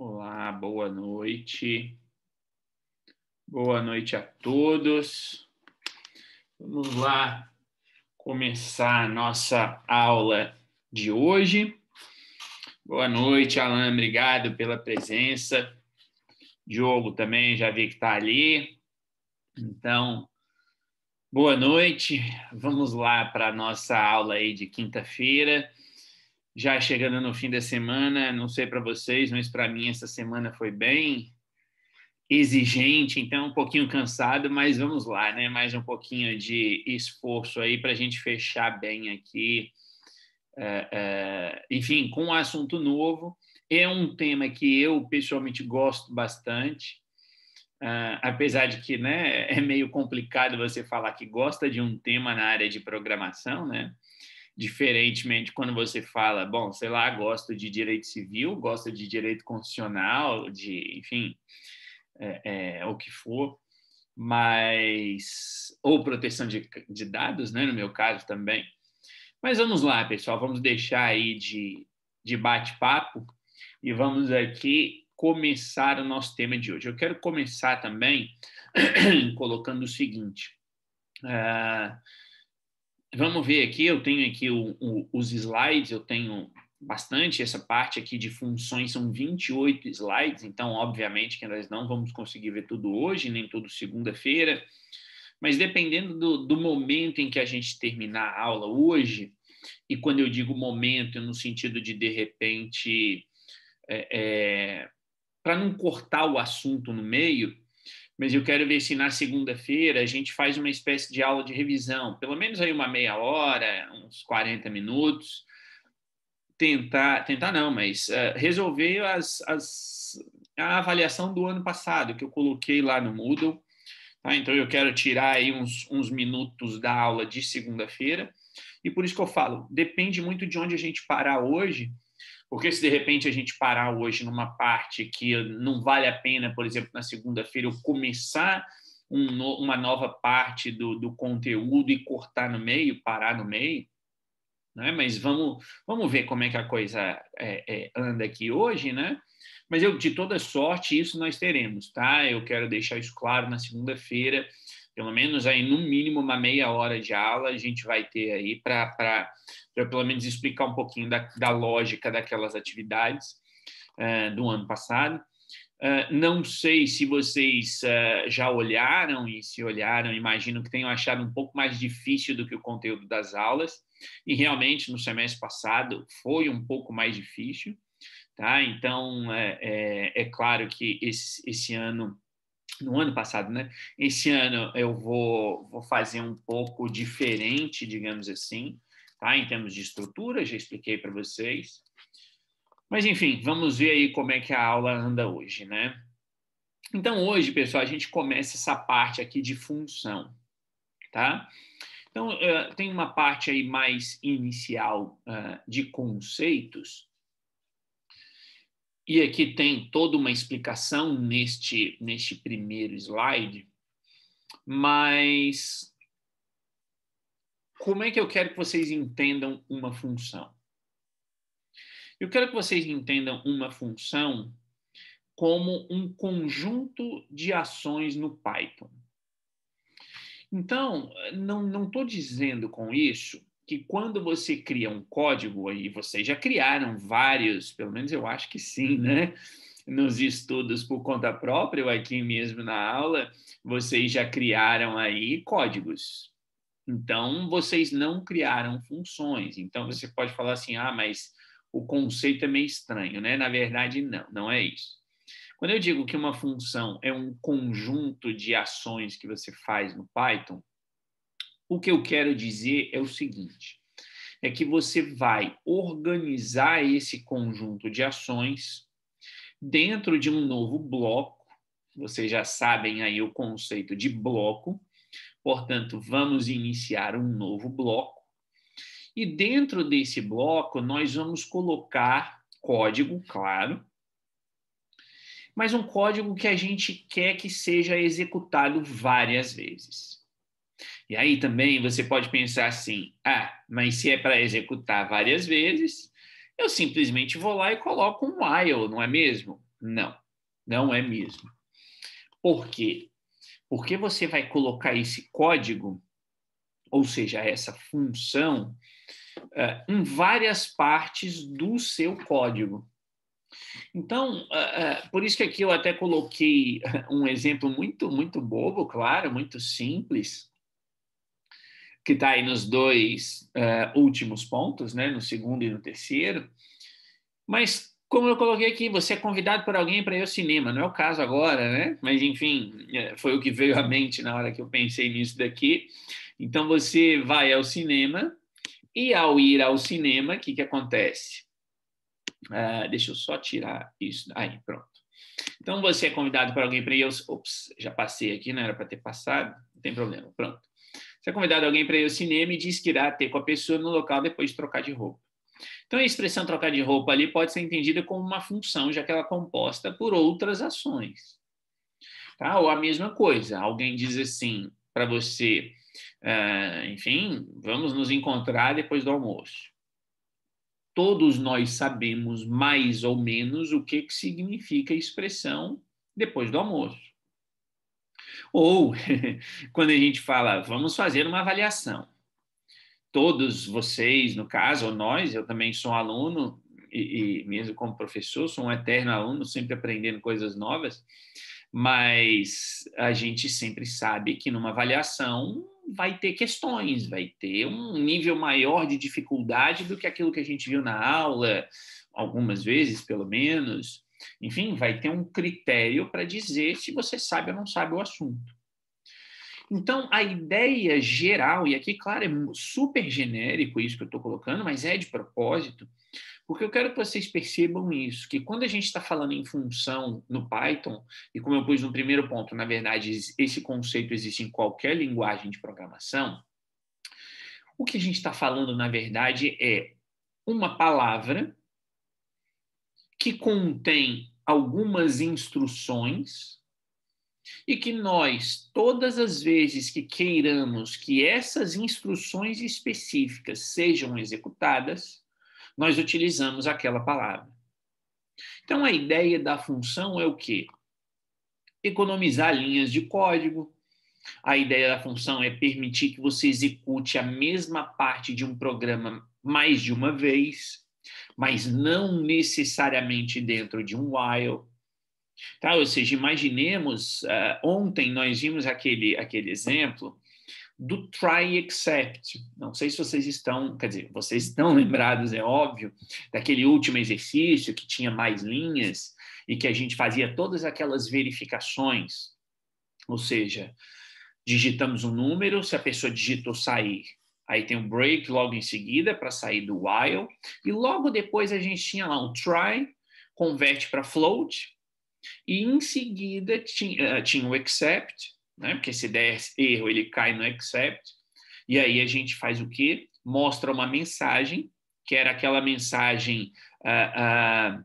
Olá, boa noite. Boa noite a todos. Vamos lá começar a nossa aula de hoje. Boa noite, Alan. Obrigado pela presença. Diogo também já vi que está ali. Então, boa noite. Vamos lá para a nossa aula aí de quinta-feira já chegando no fim da semana, não sei para vocês, mas para mim essa semana foi bem exigente, então um pouquinho cansado, mas vamos lá, né? Mais um pouquinho de esforço aí para a gente fechar bem aqui. É, é, enfim, com um assunto novo, é um tema que eu pessoalmente gosto bastante, uh, apesar de que né, é meio complicado você falar que gosta de um tema na área de programação, né? diferentemente quando você fala, bom, sei lá, gosto de direito civil, gosto de direito constitucional, de, enfim, é, é, o que for, mas ou proteção de, de dados, né, no meu caso também. Mas vamos lá, pessoal, vamos deixar aí de, de bate-papo e vamos aqui começar o nosso tema de hoje. Eu quero começar também colocando o seguinte. Uh, vamos ver aqui, eu tenho aqui o, o, os slides, eu tenho bastante essa parte aqui de funções, são 28 slides, então, obviamente, que nós não vamos conseguir ver tudo hoje, nem tudo segunda-feira, mas dependendo do, do momento em que a gente terminar a aula hoje, e quando eu digo momento, no sentido de, de repente, é, é, para não cortar o assunto no meio, mas eu quero ver se na segunda-feira a gente faz uma espécie de aula de revisão, pelo menos aí uma meia hora, uns 40 minutos, tentar, tentar não, mas uh, resolver as, as, a avaliação do ano passado que eu coloquei lá no Moodle. Tá? Então eu quero tirar aí uns, uns minutos da aula de segunda-feira. E por isso que eu falo, depende muito de onde a gente parar hoje porque se de repente a gente parar hoje numa parte que não vale a pena, por exemplo, na segunda-feira eu começar um no, uma nova parte do, do conteúdo e cortar no meio, parar no meio, né? Mas vamos, vamos ver como é que a coisa é, é, anda aqui hoje, né? Mas eu, de toda sorte, isso nós teremos, tá? Eu quero deixar isso claro na segunda-feira pelo menos aí no mínimo uma meia hora de aula a gente vai ter aí para pelo menos explicar um pouquinho da, da lógica daquelas atividades uh, do ano passado. Uh, não sei se vocês uh, já olharam e se olharam, imagino que tenham achado um pouco mais difícil do que o conteúdo das aulas, e realmente no semestre passado foi um pouco mais difícil, tá? Então, é, é, é claro que esse, esse ano no ano passado, né? Esse ano eu vou, vou fazer um pouco diferente, digamos assim, tá? Em termos de estrutura, já expliquei para vocês. Mas enfim, vamos ver aí como é que a aula anda hoje, né? Então hoje, pessoal, a gente começa essa parte aqui de função, tá? Então eh, tem uma parte aí mais inicial uh, de conceitos e aqui tem toda uma explicação neste, neste primeiro slide, mas como é que eu quero que vocês entendam uma função? Eu quero que vocês entendam uma função como um conjunto de ações no Python. Então, não estou dizendo com isso que quando você cria um código, aí vocês já criaram vários, pelo menos eu acho que sim, né? Nos estudos por conta própria, aqui mesmo na aula, vocês já criaram aí códigos. Então, vocês não criaram funções. Então, você pode falar assim, ah, mas o conceito é meio estranho, né? Na verdade, não, não é isso. Quando eu digo que uma função é um conjunto de ações que você faz no Python, o que eu quero dizer é o seguinte: é que você vai organizar esse conjunto de ações dentro de um novo bloco. Vocês já sabem aí o conceito de bloco. Portanto, vamos iniciar um novo bloco. E dentro desse bloco, nós vamos colocar código, claro, mas um código que a gente quer que seja executado várias vezes. E aí também você pode pensar assim: ah, mas se é para executar várias vezes, eu simplesmente vou lá e coloco um while, não é mesmo? Não, não é mesmo. Por quê? Porque você vai colocar esse código, ou seja, essa função, eh, em várias partes do seu código. Então, eh, eh, por isso que aqui eu até coloquei um exemplo muito, muito bobo, claro, muito simples, que está aí nos dois uh, últimos pontos, né? no segundo e no terceiro. Mas, como eu coloquei aqui, você é convidado por alguém para ir ao cinema, não é o caso agora, né? Mas, enfim, é, foi o que veio à mente na hora que eu pensei nisso daqui. Então, você vai ao cinema, e ao ir ao cinema, o que, que acontece? Uh, deixa eu só tirar isso. Aí, pronto. Então, você é convidado por alguém para ir. Ops, já passei aqui, não era para ter passado, não tem problema, pronto. Se é convidado alguém para ir ao cinema e diz que irá ter com a pessoa no local depois de trocar de roupa. Então, a expressão trocar de roupa ali pode ser entendida como uma função, já que ela é composta por outras ações. Tá? Ou a mesma coisa, alguém diz assim para você, ah, enfim, vamos nos encontrar depois do almoço. Todos nós sabemos mais ou menos o que, que significa a expressão depois do almoço. Ou, quando a gente fala, vamos fazer uma avaliação. Todos vocês, no caso, ou nós, eu também sou um aluno, e, e mesmo como professor, sou um eterno aluno, sempre aprendendo coisas novas, mas a gente sempre sabe que numa avaliação vai ter questões, vai ter um nível maior de dificuldade do que aquilo que a gente viu na aula, algumas vezes, pelo menos. Enfim, vai ter um critério para dizer se você sabe ou não sabe o assunto. Então, a ideia geral, e aqui, claro, é super genérico isso que eu estou colocando, mas é de propósito, porque eu quero que vocês percebam isso, que quando a gente está falando em função no Python, e como eu pus no primeiro ponto, na verdade, esse conceito existe em qualquer linguagem de programação, o que a gente está falando, na verdade, é uma palavra que contém algumas instruções e que nós, todas as vezes que queiramos que essas instruções específicas sejam executadas, nós utilizamos aquela palavra. Então, a ideia da função é o quê? Economizar linhas de código. A ideia da função é permitir que você execute a mesma parte de um programa mais de uma vez mas não necessariamente dentro de um while. Tá? Ou seja, imaginemos, uh, ontem nós vimos aquele, aquele exemplo do try except. Não sei se vocês estão, quer dizer, vocês estão lembrados, é óbvio, daquele último exercício que tinha mais linhas e que a gente fazia todas aquelas verificações. Ou seja, digitamos um número, se a pessoa digitou sair, Aí tem um break logo em seguida para sair do while. E logo depois a gente tinha lá um try, converte para float. E em seguida eh, tinha, tinha o except, né? porque se der erro ele cai no except. E aí a gente faz o quê? Mostra uma mensagem, que era aquela mensagem ah, ah,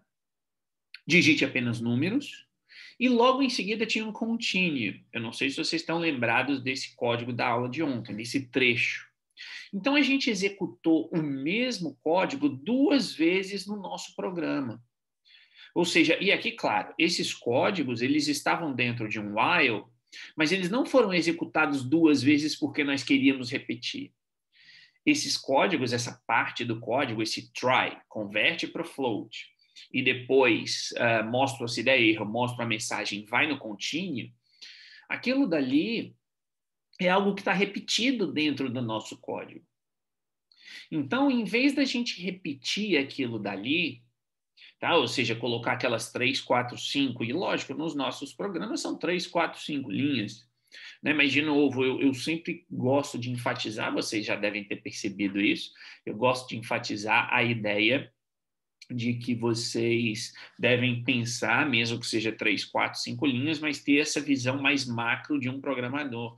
digite apenas números. E logo em seguida tinha um continue. Eu não sei se vocês estão lembrados desse código da aula de ontem, desse trecho. Então, a gente executou o mesmo código duas vezes no nosso programa. Ou seja, e aqui, claro, esses códigos eles estavam dentro de um while, mas eles não foram executados duas vezes porque nós queríamos repetir. Esses códigos, essa parte do código, esse try, converte para float, e depois uh, ah, mostra se der né, erro, mostra a mensagem, vai no continue, aquilo dali é algo que está repetido dentro do nosso código. Então, em vez da gente repetir aquilo dali, tá? ou seja, colocar aquelas três, quatro, cinco, e lógico, nos nossos programas são três, quatro, cinco linhas. Né? Mas, de novo, eu, eu sempre gosto de enfatizar, vocês já devem ter percebido isso, eu gosto de enfatizar a ideia de que vocês devem pensar, mesmo que seja três, quatro, cinco linhas, mas ter essa visão mais macro de um programador.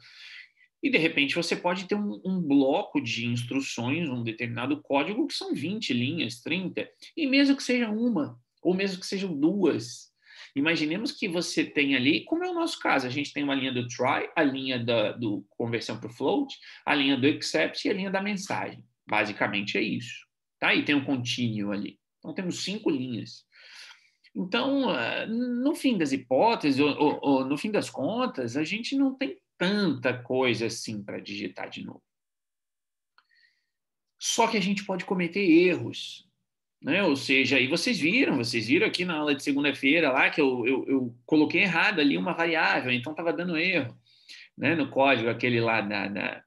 E de repente você pode ter um, um, bloco de instruções, um determinado código, que são 20 linhas, 30, e mesmo que seja uma, ou mesmo que sejam duas. Imaginemos que você tem ali, como é o nosso caso, a gente tem uma linha do try, a linha da, do conversão para o float, a linha do except e a linha da mensagem. Basicamente é isso. Tá? E tem um continue ali. Então temos cinco linhas. Então, ah, no fim das hipóteses, ou, ou, ou, no fim das contas, a gente não tem tanta coisa assim para digitar de novo. Só que a gente pode cometer erros. Né? Ou seja, aí vocês viram, vocês viram aqui na aula de segunda-feira lá que eu, eu, eu coloquei errado ali uma variável, então estava dando erro né? no código, aquele lá na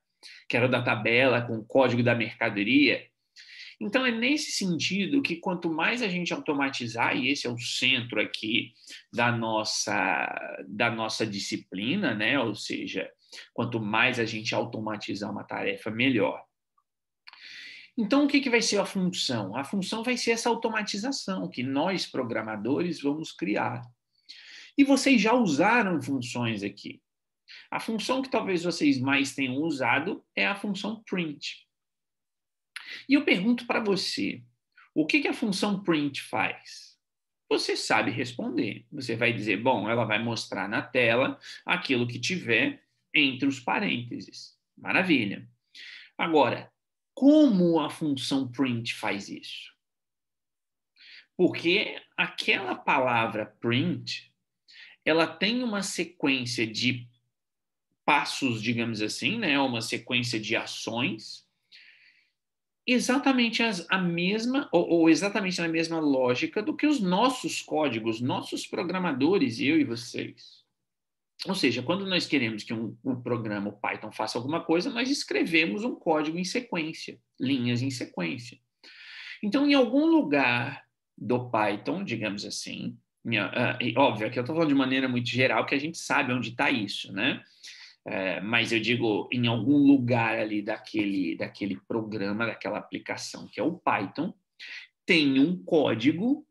que era da tabela com o código da mercadoria. Então, é nesse sentido que quanto mais a gente automatizar, e esse é o centro aqui da nossa, da nossa disciplina, né? ou seja, quanto mais a gente automatizar uma tarefa, melhor. Então, o que, que vai ser a função? A função vai ser essa automatização que nós, programadores, vamos criar. E vocês já usaram funções aqui. A função que talvez vocês mais tenham usado é a função print. E eu pergunto para você: o que, que a função print faz? Você sabe responder. Você vai dizer, bom, ela vai mostrar na tela aquilo que tiver entre os parênteses. Maravilha. Agora, como a função print faz isso? Porque aquela palavra print, ela tem uma sequência de passos, digamos assim, né? uma sequência de ações exatamente as, a mesma, ou, ou, exatamente na mesma lógica do que os nossos códigos, nossos programadores, eu e vocês. Ou seja, quando nós queremos que um, um programa, o Python, faça alguma coisa, nós escrevemos um código em sequência, linhas em sequência. Então, em algum lugar do Python, digamos assim, minha, uh, óbvio aqui eu estou falando de maneira muito geral, que a gente sabe onde está isso, né? é, mas eu digo em algum lugar ali daquele, daquele programa, daquela aplicação que é o Python, tem um código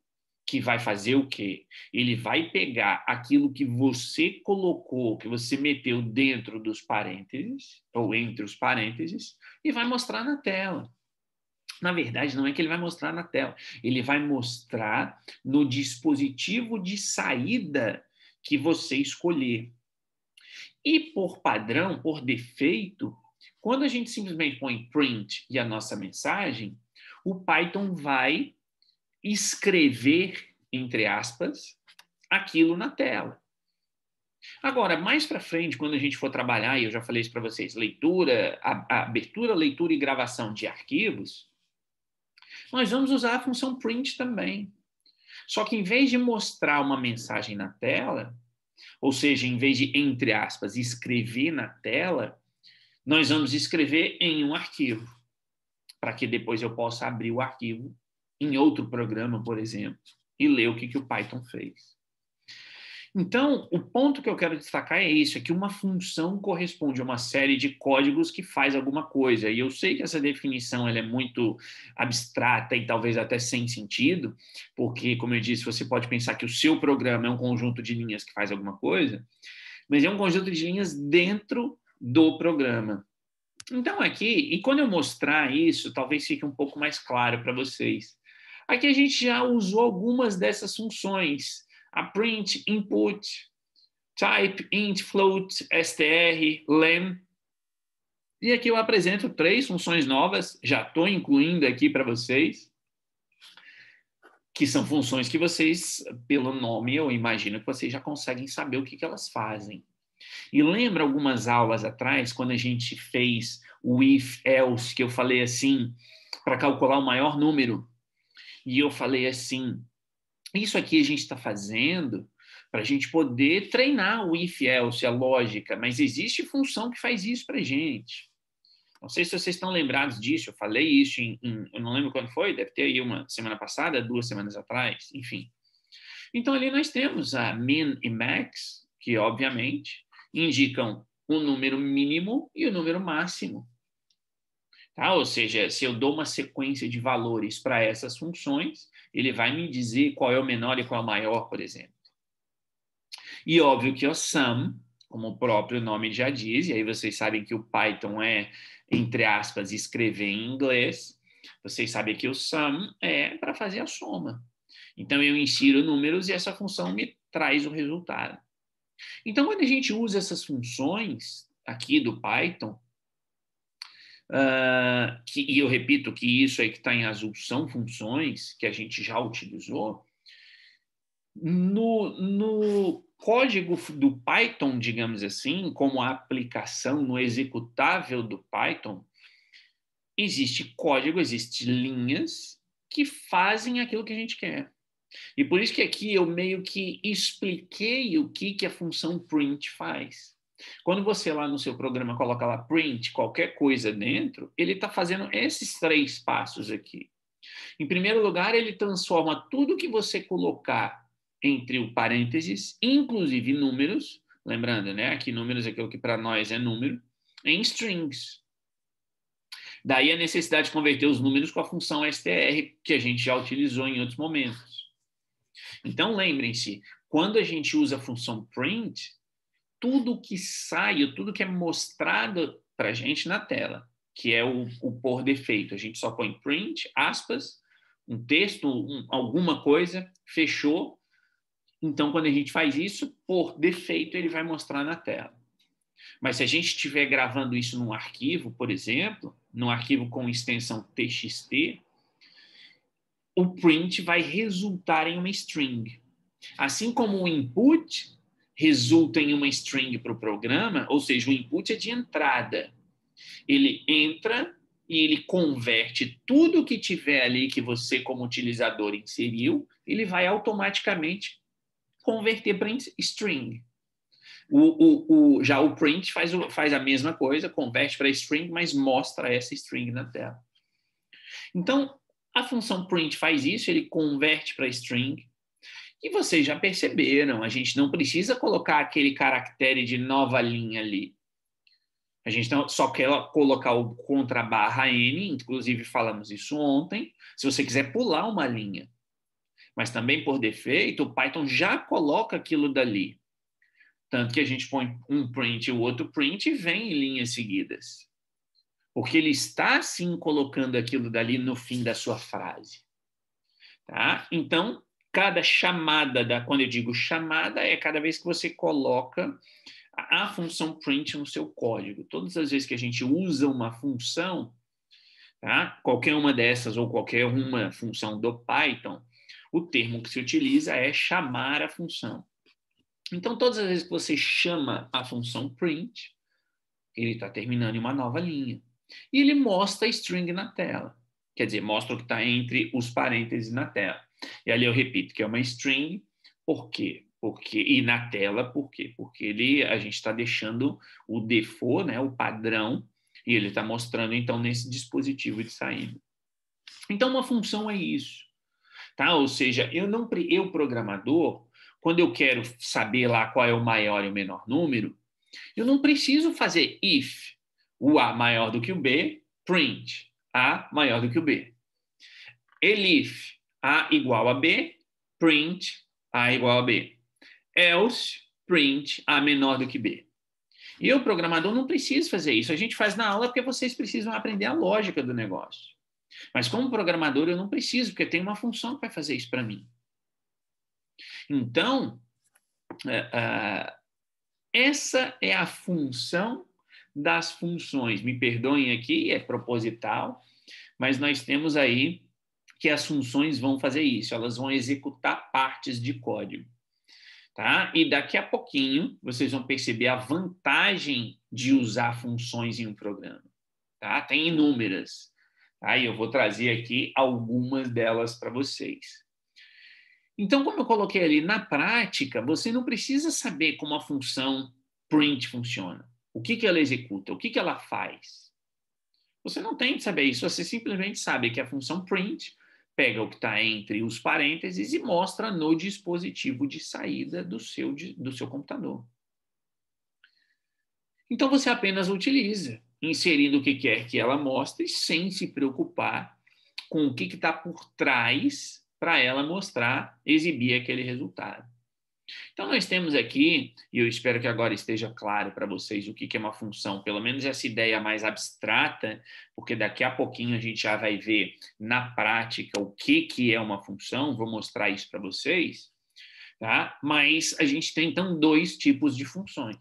que vai fazer o quê? Ele vai pegar aquilo que você colocou, que você meteu dentro dos parênteses, ou entre os parênteses, e vai mostrar na tela. Na verdade, não é que ele vai mostrar na tela, ele vai mostrar no dispositivo de saída que você escolher. E por padrão, por defeito, quando a gente simplesmente põe print e a nossa mensagem, o Python vai escrever, entre aspas, aquilo na tela. Agora, mais para frente, quando a gente for trabalhar, e eu já falei isso para vocês, leitura, a, a abertura, leitura e gravação de arquivos, nós vamos usar a função print também. Só que em vez de mostrar uma mensagem na tela, ou seja, em vez de, entre aspas, escrever na tela, nós vamos escrever em um arquivo, para que depois eu possa abrir o arquivo em outro programa, por exemplo, e ler o que, que o Python fez. Então, o ponto que eu quero destacar é isso: é que uma função corresponde a uma série de códigos que faz alguma coisa. E eu sei que essa definição ela é muito abstrata e talvez até sem sentido, porque, como eu disse, você pode pensar que o seu programa é um conjunto de linhas que faz alguma coisa, mas é um conjunto de linhas dentro do programa. Então, aqui, e quando eu mostrar isso, talvez fique um pouco mais claro para vocês. Aqui a gente já usou algumas dessas funções a print, input, type, int, float, str, len. E aqui eu apresento três funções novas, já estou incluindo aqui para vocês, que são funções que vocês, pelo nome, eu imagino que vocês já conseguem saber o que, que elas fazem. E lembra algumas aulas atrás, quando a gente fez o if else, que eu falei assim, para calcular o maior número? E eu falei assim, isso aqui a gente está fazendo para a gente poder treinar o if else, a é lógica, mas existe função que faz isso para a gente. Não sei se vocês estão lembrados disso, eu falei isso em, em, eu não lembro quando foi, deve ter aí uma semana passada, duas semanas atrás, enfim. Então ali nós temos a min e max, que obviamente indicam o número mínimo e o número máximo. Tá? Ou seja, se eu dou uma sequência de valores para essas funções, ele vai me dizer qual é o menor e qual é o maior, por exemplo. E óbvio que o sum, como o próprio nome já diz, e aí vocês sabem que o Python é, entre aspas, escrever em inglês, vocês sabem que o sum é para fazer a soma. Então, eu insiro números e essa função me traz o resultado. Então, quando a gente usa essas funções aqui do Python, Uh, que, e eu repito que isso aí que está em azul são funções que a gente já utilizou. No, no código do Python, digamos assim, como a aplicação no executável do Python, existe código, existem linhas que fazem aquilo que a gente quer. E por isso que aqui eu meio que expliquei o que, que a função print faz. Quando você lá no seu programa coloca lá print, qualquer coisa dentro, ele está fazendo esses três passos aqui. Em primeiro lugar, ele transforma tudo que você colocar entre o parênteses, inclusive números, lembrando, né? Aqui números é aquilo que para nós é número, em strings. Daí a necessidade de converter os números com a função str, que a gente já utilizou em outros momentos. Então, lembrem-se, quando a gente usa a função print, tudo que sai, tudo que é mostrado para a gente na tela, que é o, o, por defeito. A gente só põe print, aspas, um texto, um, alguma coisa, fechou. Então, quando a gente faz isso, por defeito, ele vai mostrar na tela. Mas se a gente estiver gravando isso num arquivo, por exemplo, num arquivo com extensão txt, o print vai resultar em uma string. Assim como o input resulta em uma string para o programa, ou seja, o input é de entrada. Ele entra e ele converte tudo que tiver ali que você, como utilizador, inseriu, ele vai automaticamente converter para string. O, o, o, já o print faz, faz a mesma coisa, converte para string, mas mostra essa string na tela. Então, a função print faz isso, ele converte para string, que vocês já perceberam. A gente não precisa colocar aquele caractere de nova linha ali. A gente só quer colocar o contra barra N, inclusive falamos isso ontem, se você quiser pular uma linha. Mas também, por defeito, o Python já coloca aquilo dali. Tanto que a gente põe um print e o outro print e vem em linhas seguidas. Porque ele está, sim, colocando aquilo dali no fim da sua frase. Tá? Então, Cada chamada, da, quando eu digo chamada, é cada vez que você coloca a, função print no seu código. Todas as vezes que a gente usa uma função, tá? qualquer uma dessas ou qualquer uma função do Python, o termo que se utiliza é chamar a função. Então, todas as vezes que você chama a função print, ele está terminando em uma nova linha. E ele mostra a string na tela. Quer dizer, mostra o que está entre os parênteses na tela. E ali eu repito que é uma string, por quê? Porque, e na tela, por quê? Porque ele, a gente está deixando o default, né, o padrão, e ele está mostrando, então, nesse dispositivo de saída. Então, uma função é isso. Tá? Ou seja, eu, não, eu programador, quando eu quero saber lá qual é o maior e o menor número, eu não preciso fazer if o A maior do que o B, print A maior do que o B. Elif, a igual a B, print A igual a B. Else, print A menor do que B. E o programador não precisa fazer isso. A gente faz na aula porque vocês precisam aprender a lógica do negócio. Mas como programador eu não preciso, porque tem uma função que vai fazer isso para mim. Então, é, é, essa é a função das funções. Me perdoem aqui, é proposital, mas nós temos aí que as funções vão fazer isso, elas vão executar partes de código. Tá? E daqui a pouquinho vocês vão perceber a vantagem de usar funções em um programa. Tá? Tem inúmeras. Tá? E eu vou trazer aqui algumas delas para vocês. Então, como eu coloquei ali, na prática, você não precisa saber como a função print funciona, o que, que ela executa, o que, que ela faz. Você não tem que saber isso, você simplesmente sabe que a função print pega o que está entre os parênteses e mostra no dispositivo de saída do seu, do seu computador. Então você apenas utiliza, inserindo o que quer que ela mostre, sem se preocupar com o que está por trás para ela mostrar, exibir aquele resultado. Então, nós temos aqui, e eu espero que agora esteja claro para vocês o que é uma função, pelo menos essa ideia mais abstrata, porque daqui a pouquinho a gente já vai ver na prática o que é uma função, vou mostrar isso para vocês. Tá? Mas a gente tem, então, dois tipos de funções.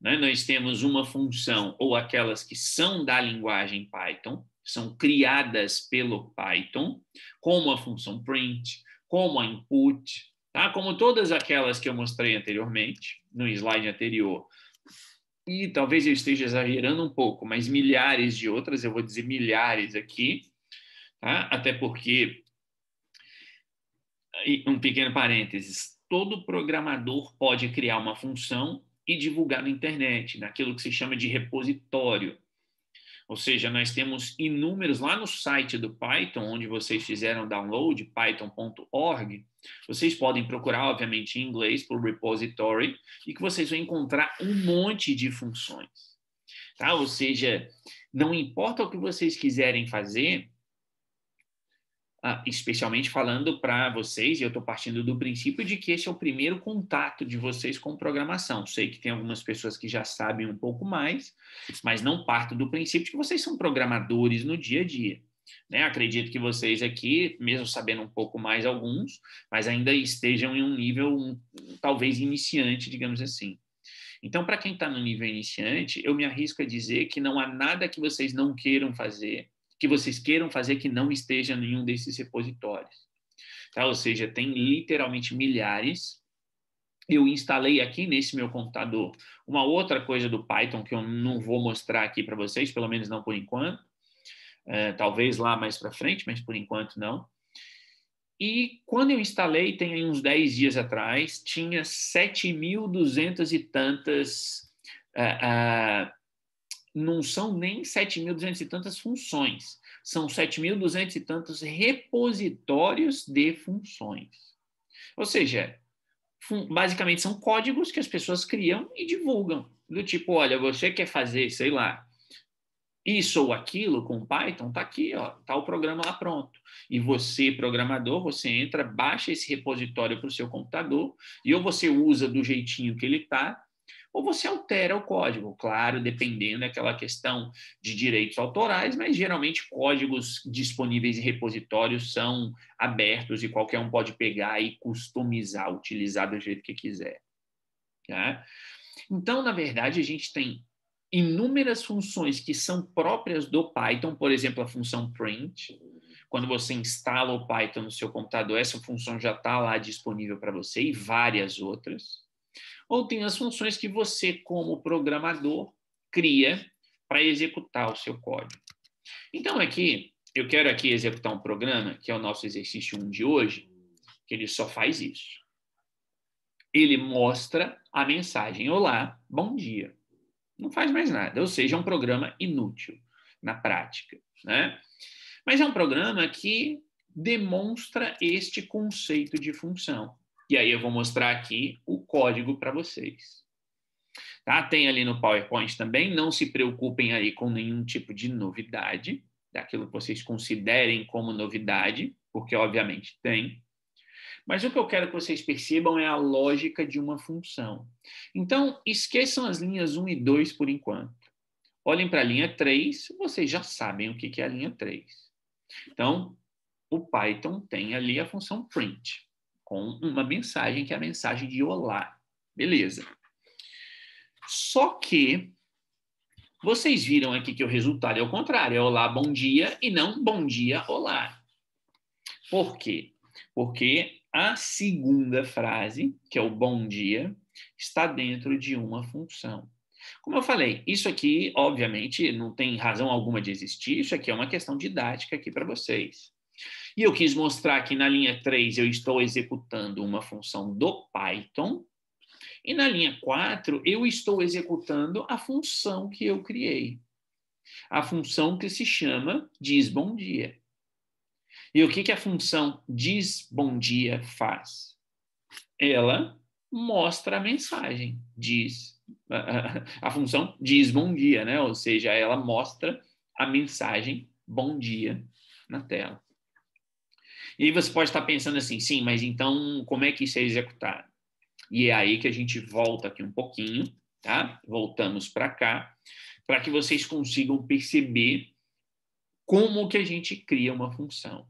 Né? Nós temos uma função, ou aquelas que são da linguagem Python, são criadas pelo Python, como a função print, como a input, tá? como todas aquelas que eu mostrei anteriormente, no slide anterior. E talvez eu esteja exagerando um pouco, mas milhares de outras, eu vou dizer milhares aqui, tá? até porque, um pequeno parênteses, todo programador pode criar uma função e divulgar na internet, naquilo que se chama de repositório. Ou seja, nós temos inúmeros lá no site do Python, onde vocês fizeram download, python.org. Vocês podem procurar, obviamente, em inglês por repository e que vocês vão encontrar um monte de funções. Tá? Ou seja, não importa o que vocês quiserem fazer, ah, especialmente falando para vocês, e eu estou partindo do princípio de que esse é o primeiro contato de vocês com programação. Sei que tem algumas pessoas que já sabem um pouco mais, mas não parto do princípio de que vocês são programadores no dia a dia. Né? Acredito que vocês aqui, mesmo sabendo um pouco mais alguns, mas ainda estejam em um nível um, talvez iniciante, digamos assim. Então, para quem está no nível iniciante, eu me arrisco a dizer que não há nada que vocês não queiram fazer que vocês queiram fazer que não esteja nenhum desses repositórios. Tá? Ou seja, tem literalmente milhares. Eu instalei aqui nesse meu computador uma outra coisa do Python que eu não vou mostrar aqui para vocês, pelo menos não por enquanto. É, talvez lá mais para frente, mas por enquanto não. E quando eu instalei, tem aí uns 10 dias atrás, tinha 7.200 e tantas uh, uh, não são nem 7.200 e tantas funções, são 7.200 e tantos repositórios de funções. Ou seja, basicamente são códigos que as pessoas criam e divulgam, do tipo, olha, você quer fazer, sei lá, isso ou aquilo com Python, tá aqui, ó, tá o programa lá pronto. E você, programador, você entra, baixa esse repositório para o seu computador, e ou você usa do jeitinho que ele está ou você altera o código, claro, dependendo daquela é questão de direitos autorais, mas geralmente códigos disponíveis em repositórios são abertos e qualquer um pode pegar e customizar, utilizar do jeito que quiser. Tá? Então, na verdade, a gente tem inúmeras funções que são próprias do Python, por exemplo, a função print. Quando você instala o Python no seu computador, essa função já está lá disponível para você e várias outras. Ou tem as funções que você, como programador, cria para executar o seu código. Então, aqui, é eu quero aqui executar um programa, que é o nosso exercício 1 de hoje, que ele só faz isso. Ele mostra a mensagem, olá, bom dia. Não faz mais nada, ou seja, é um programa inútil na prática. Né? Mas é um programa que demonstra este conceito de função. E aí eu vou mostrar aqui o código para vocês. Tá? Tem ali no PowerPoint também, não se preocupem aí com nenhum tipo de novidade, daquilo que vocês considerem como novidade, porque obviamente tem. Mas o que eu quero que vocês percebam é a lógica de uma função. Então, esqueçam as linhas 1 e 2 por enquanto. Olhem para a linha 3, vocês já sabem o que é a linha 3. Então, o Python tem ali a função print com uma mensagem que é a mensagem de Olá. Beleza. Só que vocês viram aqui que o resultado é o contrário, é Olá, bom dia e não bom dia, olá. Por quê? Porque a segunda frase, que é o bom dia, está dentro de uma função. Como eu falei, isso aqui, obviamente, não tem razão alguma de existir, isso aqui é uma questão didática aqui para vocês. E eu quis mostrar que na linha 3 eu estou executando uma função do Python, e na linha 4 eu estou executando a função que eu criei. A função que se chama diz bom dia. E o que, que a função diz bom dia faz? Ela mostra a mensagem, diz. A, função diz bom dia, né? Ou seja, ela mostra a mensagem bom dia na tela. E aí você pode estar pensando assim, sim, mas então como é que isso é executado? E é aí que a gente volta aqui um pouquinho, tá? Voltamos para cá, para que vocês consigam perceber como que a gente cria uma função.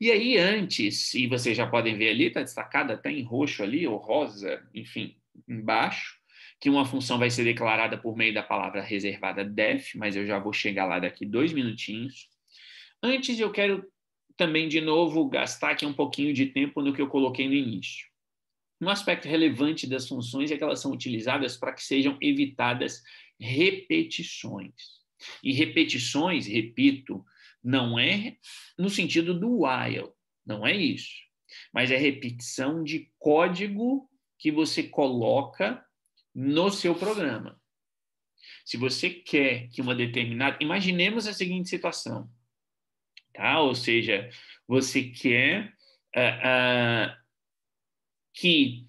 E aí antes, e vocês já podem ver ali, está destacada até tá em roxo ali, ou rosa, enfim, embaixo, que uma função vai ser declarada por meio da palavra reservada def, mas eu já vou chegar lá daqui dois minutinhos. Antes eu quero também, de novo, gastar aqui um pouquinho de tempo no que eu coloquei no início. Um aspecto relevante das funções é que elas são utilizadas para que sejam evitadas repetições. E repetições, repito, não é no sentido do while, não é isso. Mas é repetição de código que você coloca no seu programa. Se você quer que uma determinada. Imaginemos a seguinte situação: tá? Ou seja, você quer uh, uh, que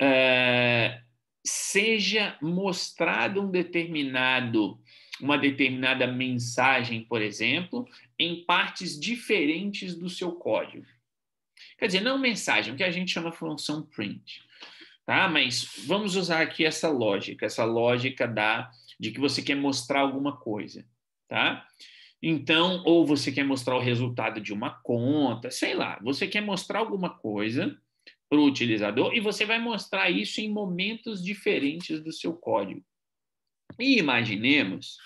uh, seja mostrado um determinado uma determinada mensagem, por exemplo, em partes diferentes do seu código. Quer dizer, não mensagem, o que a gente chama função print. Tá? Mas vamos usar aqui essa lógica, essa lógica da de que você quer mostrar alguma coisa, tá? Então, ou você quer mostrar o resultado de uma conta, sei lá, você quer mostrar alguma coisa para o utilizador e você vai mostrar isso em momentos diferentes do seu código. E imaginemos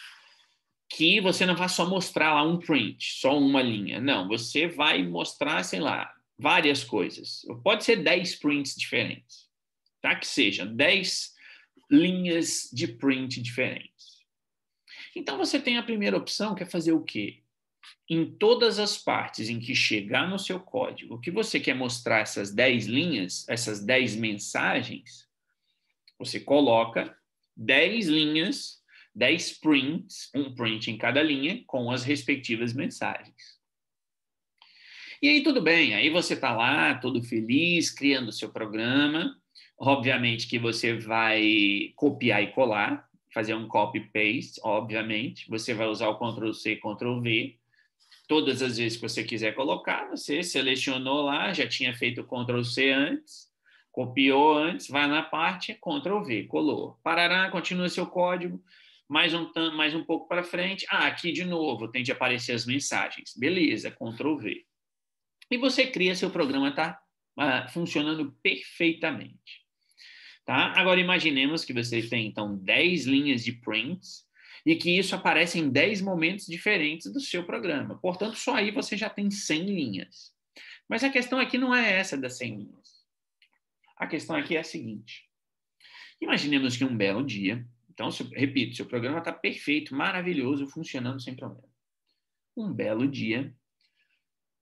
que você não vai só mostrar lá um print, só uma linha. Não, você vai mostrar, sei lá, várias coisas. Pode ser 10 prints diferentes, tá? Que sejam 10 linhas de print diferentes. Então você tem a primeira opção, que é fazer o quê? Em todas as partes em que chegar no seu código, que você quer mostrar essas 10 linhas, essas 10 mensagens, você coloca 10 linhas, 10 prints, um print em cada linha, com as respectivas mensagens. E aí tudo bem, aí você está lá, todo feliz, criando o seu programa. Obviamente que você vai copiar e colar, fazer um copy-paste, obviamente. Você vai usar o Ctrl-C e Ctrl-V. Todas as vezes que você quiser colocar, você selecionou lá, já tinha feito Ctrl-C antes, copiou antes, vai na parte, Ctrl-V, colou. Parará, continua seu código mais um, mais um pouco para frente. Ah, aqui de novo, tem de aparecer as mensagens. Beleza, Ctrl V. E você cria seu programa, tá ah, funcionando perfeitamente. Tá? Agora imaginemos que você tem então 10 linhas de prints e que isso aparece em 10 momentos diferentes do seu programa. Portanto, só aí você já tem 100 linhas. Mas a questão aqui não é essa das 100 linhas. A questão aqui é a seguinte. Imaginemos que um belo dia, então, se, repito, seu programa está perfeito, maravilhoso, funcionando sem problema. Um belo dia,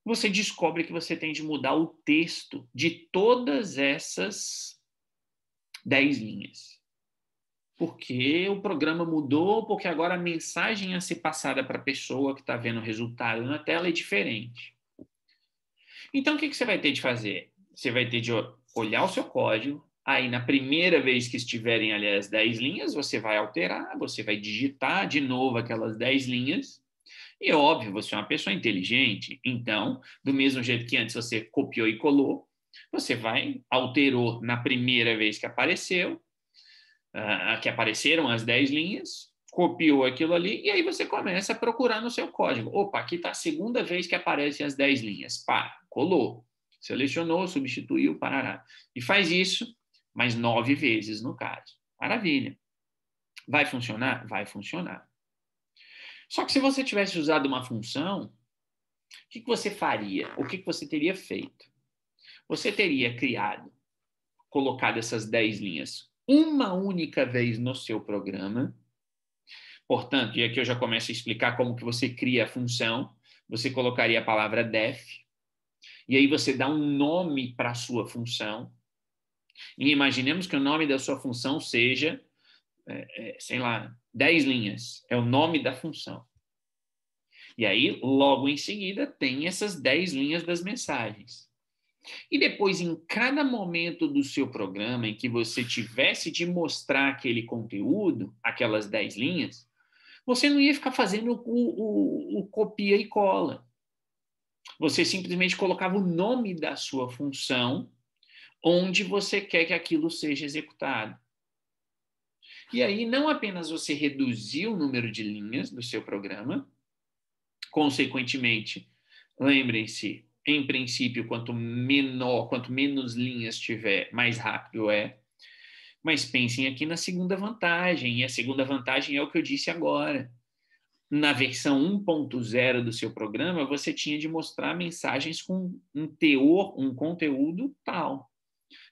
você descobre que você tem de mudar o texto de todas essas dez linhas. Porque o programa mudou, porque agora a mensagem a ser passada para a pessoa que está vendo o resultado na tela é diferente. Então, o que, que você vai ter de fazer? Você vai ter de olhar o seu código, Aí, na primeira vez que estiverem ali as 10 linhas, você vai alterar, você vai digitar de novo aquelas 10 linhas. E, óbvio, você é uma pessoa inteligente. Então, do mesmo jeito que antes você copiou e colou, você vai, alterou na primeira vez que apareceu, uh, que apareceram as 10 linhas, copiou aquilo ali, e aí você começa a procurar no seu código. Opa, aqui está a segunda vez que aparecem as 10 linhas. Pá, colou. Selecionou, substituiu, parará. E faz isso mais nove vezes no caso. Maravilha. Vai funcionar? Vai funcionar. Só que se você tivesse usado uma função, o que, que você faria? O que, que você teria feito? Você teria criado, colocado essas 10 linhas uma única vez no seu programa. Portanto, e aqui eu já começo a explicar como que você cria a função. Você colocaria a palavra def, e aí você dá um nome para a sua função. E imaginemos que o nome da sua função seja, é, é, sei lá, 10 linhas. É o nome da função. E aí, logo em seguida, tem essas 10 linhas das mensagens. E depois, em cada momento do seu programa em que você tivesse de mostrar aquele conteúdo, aquelas 10 linhas, você não ia ficar fazendo o, o, o copia e cola. Você simplesmente colocava o nome da sua função onde você quer que aquilo seja executado. E aí, não apenas você reduziu o número de linhas do seu programa, consequentemente, lembrem-se, em princípio, quanto menor, quanto menos linhas tiver, mais rápido é. Mas pensem aqui na segunda vantagem, e a segunda vantagem é o que eu disse agora. Na versão 1.0 do seu programa, você tinha de mostrar mensagens com um teor, um conteúdo tal.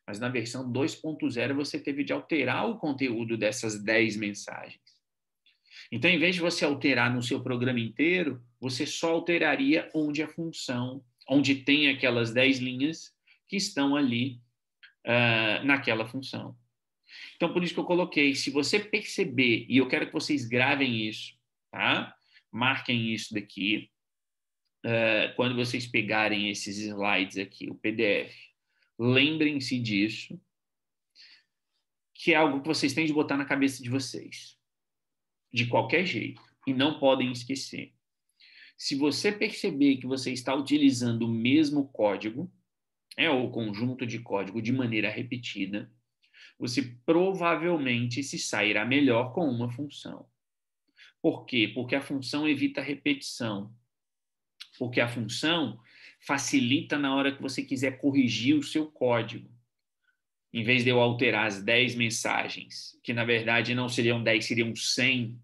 Mas na versão 2.0, você teve de alterar o conteúdo dessas 10 mensagens. Então, em vez de você alterar no seu programa inteiro, você só alteraria onde a função onde tem aquelas dez linhas que estão ali uh, naquela função. Então, por isso que eu coloquei, se você perceber, e eu quero que vocês gravem isso, tá? Marquem isso daqui. Uh, quando vocês pegarem esses slides aqui, o PDF, lembrem-se disso, que é algo que vocês têm de botar na cabeça de vocês, de qualquer jeito, e não podem esquecer se você perceber que você está utilizando o mesmo código, é o conjunto de código de maneira repetida, você provavelmente se sairá melhor com uma função. Por quê? Porque a função evita repetição. Porque a função facilita na hora que você quiser corrigir o seu código. Em vez de eu alterar as 10 mensagens, que na verdade não seriam 10, seriam 100,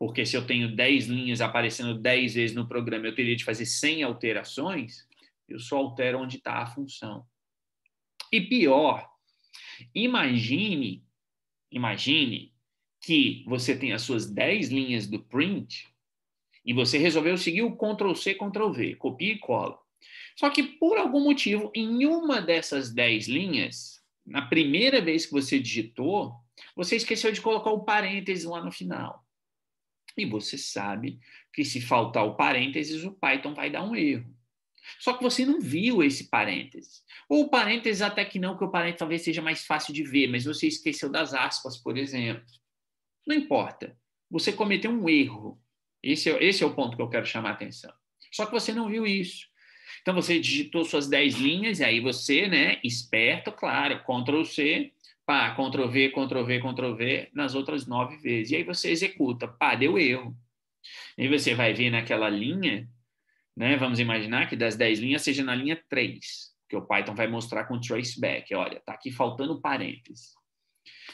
porque se eu tenho 10 linhas aparecendo 10 vezes no programa, eu teria de fazer 100 alterações, eu só altero onde está a função. E pior, imagine, imagine que você tem as suas 10 linhas do print e você resolveu seguir o Ctrl C, Ctrl V, copia e cola. Só que por algum motivo, em uma dessas 10 linhas, na primeira vez que você digitou, você esqueceu de colocar o parênteses lá no final. E você sabe que se faltar o parênteses, o Python vai dar um erro. Só que você não viu esse parênteses. Ou o parênteses até que não, que o parênteses talvez seja mais fácil de ver, mas você esqueceu das aspas, por exemplo. Não importa. Você cometeu um erro. Esse é, esse é o ponto que eu quero chamar a atenção. Só que você não viu isso. Então você digitou suas 10 linhas, e aí você, né, esperto, claro, Ctrl C, pá, Ctrl V, Ctrl V, Ctrl V nas outras nove vezes. E aí você executa, pá, deu erro. E aí você vai ver naquela linha, né? Vamos imaginar que das dez linhas seja na linha 3, que o Python vai mostrar com traceback. Olha, tá aqui faltando parênteses.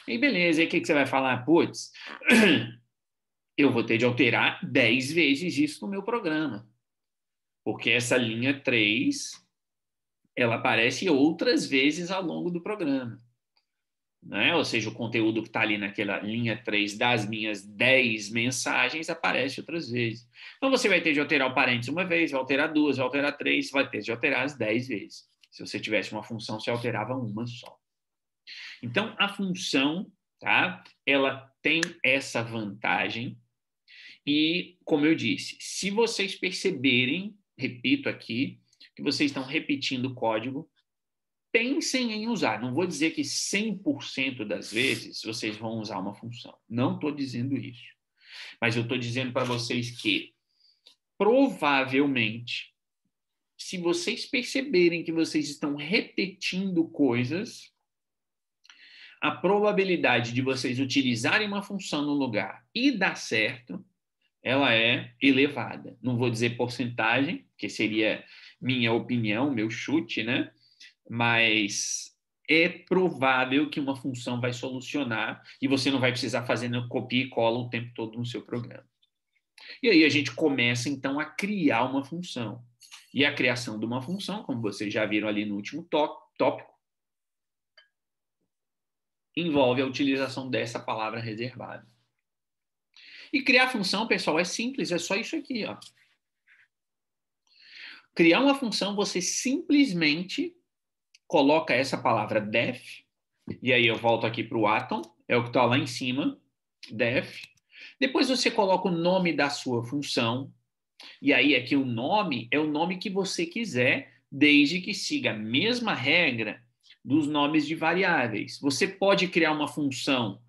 E beleza, aí o que, que você vai falar? Putz, eu vou ter de alterar dez vezes isso no meu programa. Porque essa linha 3, ela aparece outras vezes ao longo do programa né? ou seja, o conteúdo que está ali naquela linha 3 das minhas 10 mensagens aparece outras vezes. Então você vai ter de alterar o parênteses uma vez, vai alterar duas, vai alterar três, vai ter de alterar as 10 vezes. Se você tivesse uma função, você alterava uma só. Então a função, tá? Ela tem essa vantagem. E como eu disse, se vocês perceberem, repito aqui, que vocês estão repetindo o código, pensem em usar. Não vou dizer que 100% das vezes vocês vão usar uma função. Não estou dizendo isso. Mas eu estou dizendo para vocês que, provavelmente, se vocês perceberem que vocês estão repetindo coisas, a probabilidade de vocês utilizarem uma função no lugar e dar certo, ela é elevada. Não vou dizer porcentagem, que seria minha opinião, meu chute, né? mas é provável que uma função vai solucionar e você não vai precisar fazer copia e cola o tempo todo no seu programa. E aí a gente começa então a criar uma função. E a criação de uma função, como vocês já viram ali no último tópico, envolve a utilização dessa palavra reservada. E criar função, pessoal, é simples, é só isso aqui, ó. Criar uma função, você simplesmente coloca essa palavra def, e aí eu volto aqui para o atom, é o que está lá em cima, def. Depois você coloca o nome da sua função, e aí aqui o nome é o nome que você quiser, desde que siga a mesma regra dos nomes de variáveis. Você pode criar uma função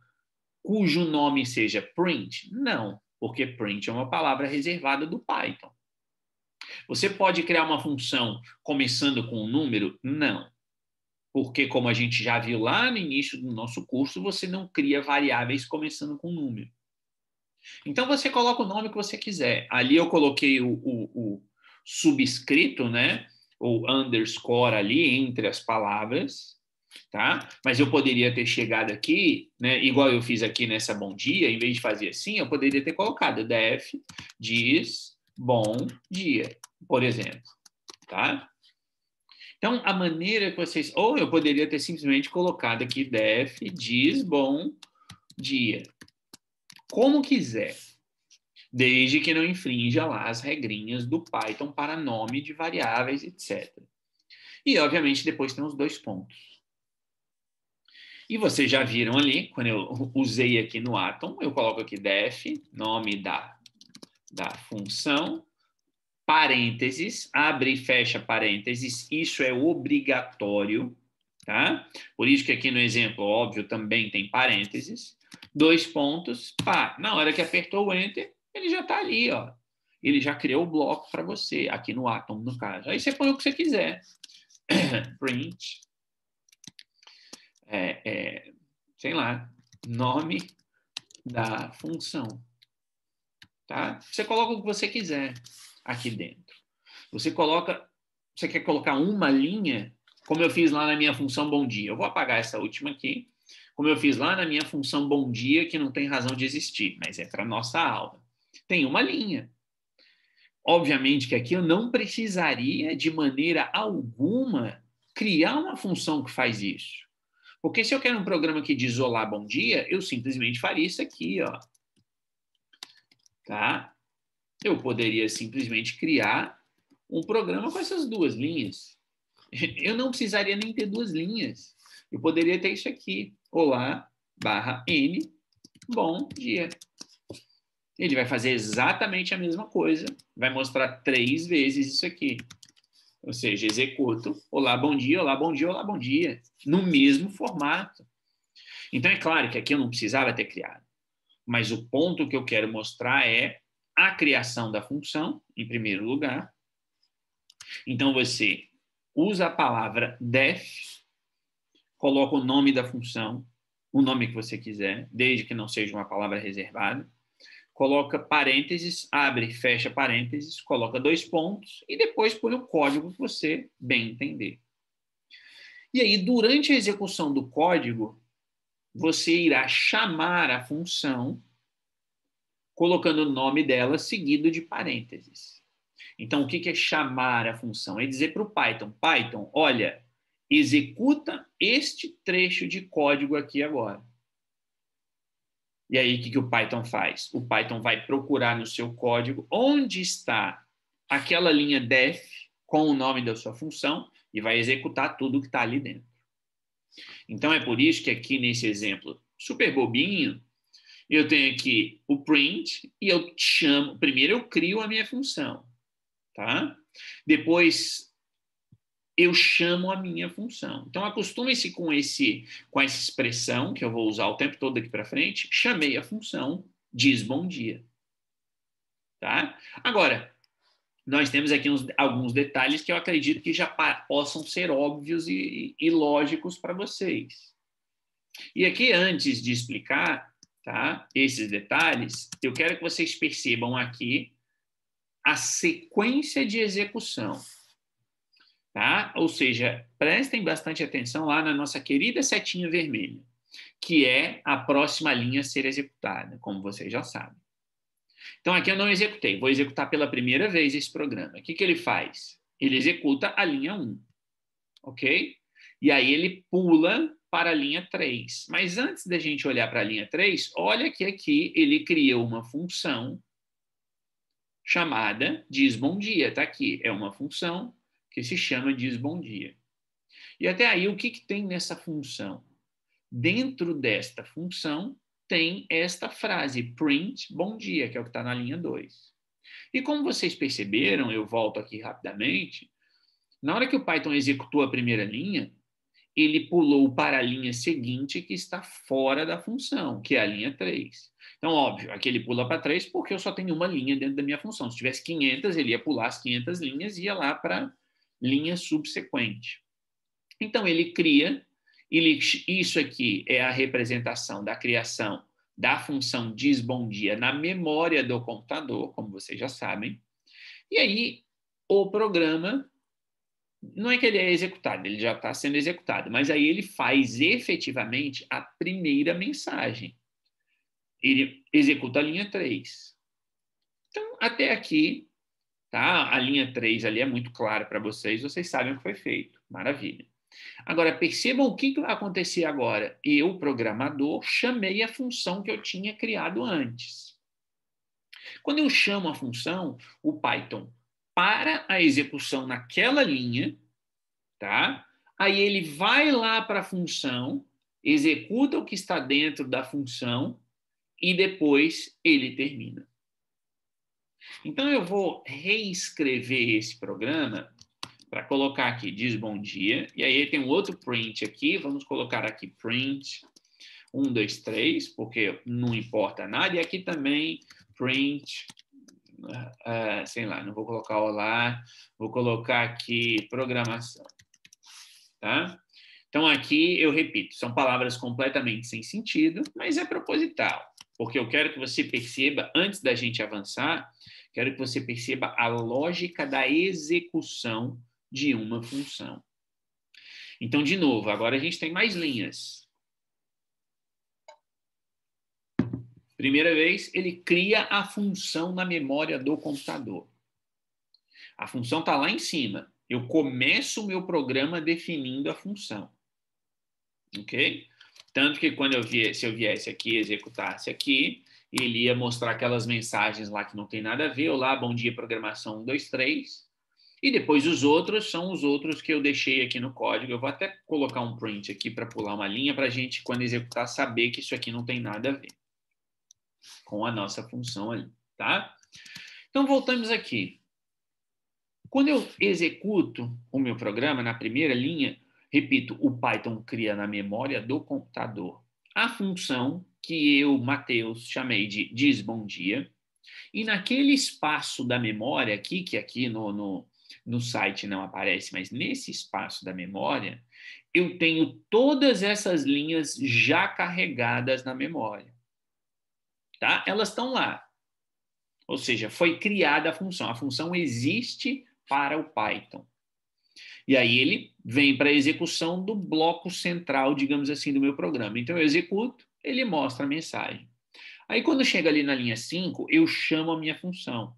cujo nome seja print? Não, porque print é uma palavra reservada do Python. Você pode criar uma função começando com um número? Não porque, como a gente já viu lá no início do nosso curso, você não cria variáveis começando com número. Então, você coloca o nome que você quiser. Ali eu coloquei o, o, o subscrito, né? Ou underscore ali entre as palavras, tá? Mas eu poderia ter chegado aqui, né? Igual eu fiz aqui nessa bom dia, em vez de fazer assim, eu poderia ter colocado def diz bom dia, por exemplo, tá? Então, a maneira que vocês. Ou eu poderia ter simplesmente colocado aqui def diz bom dia. Como quiser. Desde que não infrinja lá as regrinhas do Python para nome de variáveis, etc. E, obviamente, depois tem os dois pontos. E vocês já viram ali, quando eu usei aqui no Atom, eu coloco aqui def, nome da, da função, parênteses, abre e fecha parênteses, isso é obrigatório, tá? Por isso que aqui no exemplo, óbvio, também tem parênteses, dois pontos, pá. Na hora que apertou o Enter, ele já está ali, ó. Ele já criou o bloco para você, aqui no Atom, no caso. Aí você põe o que você quiser. Print. É, é, sei lá, nome da função. Tá? Você coloca o que você quiser aqui dentro. Você coloca, você quer colocar uma linha, como eu fiz lá na minha função bom dia. Eu vou apagar essa última aqui, como eu fiz lá na minha função bom dia, que não tem razão de existir, mas é para nossa aula. Tem uma linha. Obviamente que aqui eu não precisaria de maneira alguma criar uma função que faz isso. Porque se eu quero um programa que diz olá, bom dia, eu simplesmente faria isso aqui, ó. Tá? Eu poderia simplesmente criar um programa com essas duas linhas. Eu não precisaria nem ter duas linhas. Eu poderia ter isso aqui. Olá, barra N, bom dia. Ele vai fazer exatamente a mesma coisa. Vai mostrar três vezes isso aqui. Ou seja, executo, olá, bom dia, olá, bom dia, olá, bom dia. No mesmo formato. Então, é claro que aqui eu não precisava ter criado. Mas o ponto que eu quero mostrar é a criação da função, em primeiro lugar. Então, você usa a palavra def, coloca o nome da função, o nome que você quiser, desde que não seja uma palavra reservada. Coloca parênteses, abre, fecha parênteses, coloca dois pontos e depois põe o código que você bem entender. E aí, durante a execução do código, você irá chamar a função colocando o nome dela seguido de parênteses. Então, o que é chamar a função? É dizer para o Python: Python, olha, executa este trecho de código aqui agora. E aí, o que, o Python faz? O Python vai procurar no seu código onde está aquela linha def com o nome da sua função e vai executar tudo que está ali dentro. Então, é por isso que aqui nesse exemplo super bobinho, eu tenho aqui o print e eu chamo. Primeiro eu crio a minha função, tá? Depois eu chamo a minha função. Então acostume-se com esse, com essa expressão que eu vou usar o tempo todo aqui para frente. Chamei a função, diz bom dia, tá? Agora nós temos aqui uns, alguns detalhes que eu acredito que já possam ser óbvios e, e lógicos para vocês. E aqui, antes de explicar, tá? esses detalhes, eu quero que vocês percebam aqui a sequência de execução. Tá? Ou seja, prestem bastante atenção lá na nossa querida setinha vermelha, que é a próxima linha a ser executada, como vocês já sabem. Então, aqui eu não executei, vou executar pela primeira vez esse programa. O que, que ele faz? Ele executa a linha 1, ok? E aí ele pula para a linha 3. Mas antes da gente olhar para a linha 3, olha que aqui ele criou uma função chamada diz bom dia. Está aqui, é uma função que se chama diz bom dia. E até aí, o que, que tem nessa função? Dentro desta função tem esta frase, print bom dia, que é o que está na linha 2. E como vocês perceberam, eu volto aqui rapidamente, na hora que o Python executou a primeira linha, ele pulou para a linha seguinte que está fora da função, que é a linha 3. Então, óbvio, aqui ele pula para 3 porque eu só tenho uma linha dentro da minha função. Se tivesse 500, ele ia pular as 500 linhas e ia lá para linha subsequente. Então, ele cria, ele, isso aqui é a representação da criação da função diz bom dia na memória do computador, como vocês já sabem. E aí, o programa não é que ele é executado, ele já está sendo executado, mas aí ele faz efetivamente a primeira mensagem. Ele executa a linha 3. Então, até aqui, tá? A linha 3 ali é muito clara para vocês, vocês sabem o que foi feito. Maravilha. Agora, percebam o que vai acontecer agora. Eu, programador, chamei a função que eu tinha criado antes. Quando eu chamo a função, o Python para a execução naquela linha, tá? Aí ele vai lá para a função, executa o que está dentro da função e depois ele termina. Então eu vou reescrever esse programa para colocar aqui diz bom dia e aí tem um outro print aqui, vamos colocar aqui print 1 2 3, porque não importa nada e aqui também print uh, sei lá, não vou colocar olá, vou colocar aqui programação, tá? Então aqui eu repito, são palavras completamente sem sentido, mas é proposital, porque eu quero que você perceba, antes da gente avançar, quero que você perceba a lógica da execução de uma função. Então, de novo, agora a gente tem mais linhas. Primeira vez, ele cria a função na memória do computador. A função está lá em cima. Eu começo o meu programa definindo a função. Ok? Tanto que quando eu se eu viesse aqui e executasse aqui, ele ia mostrar aquelas mensagens lá que não tem nada a ver. Olá, bom dia, programação 1, 2, 3. E depois os outros são os outros que eu deixei aqui no código. Eu vou até colocar um print aqui para pular uma linha para a gente, quando executar, saber que isso aqui não tem nada a ver com a nossa função ali, tá? Então, voltamos aqui. Quando eu executo o meu programa, na primeira linha, repito, o Python cria na memória do computador a função que eu, Matheus, chamei de diz bom dia. E naquele espaço da memória aqui, que aqui no, no, no site não aparece, mas nesse espaço da memória, eu tenho todas essas linhas já carregadas na memória tá? Elas estão lá. Ou seja, foi criada a função. A função existe para o Python. E aí ele vem para a execução do bloco central, digamos assim, do meu programa. Então eu executo, ele mostra a mensagem. Aí quando chega ali na linha 5, eu chamo a minha função.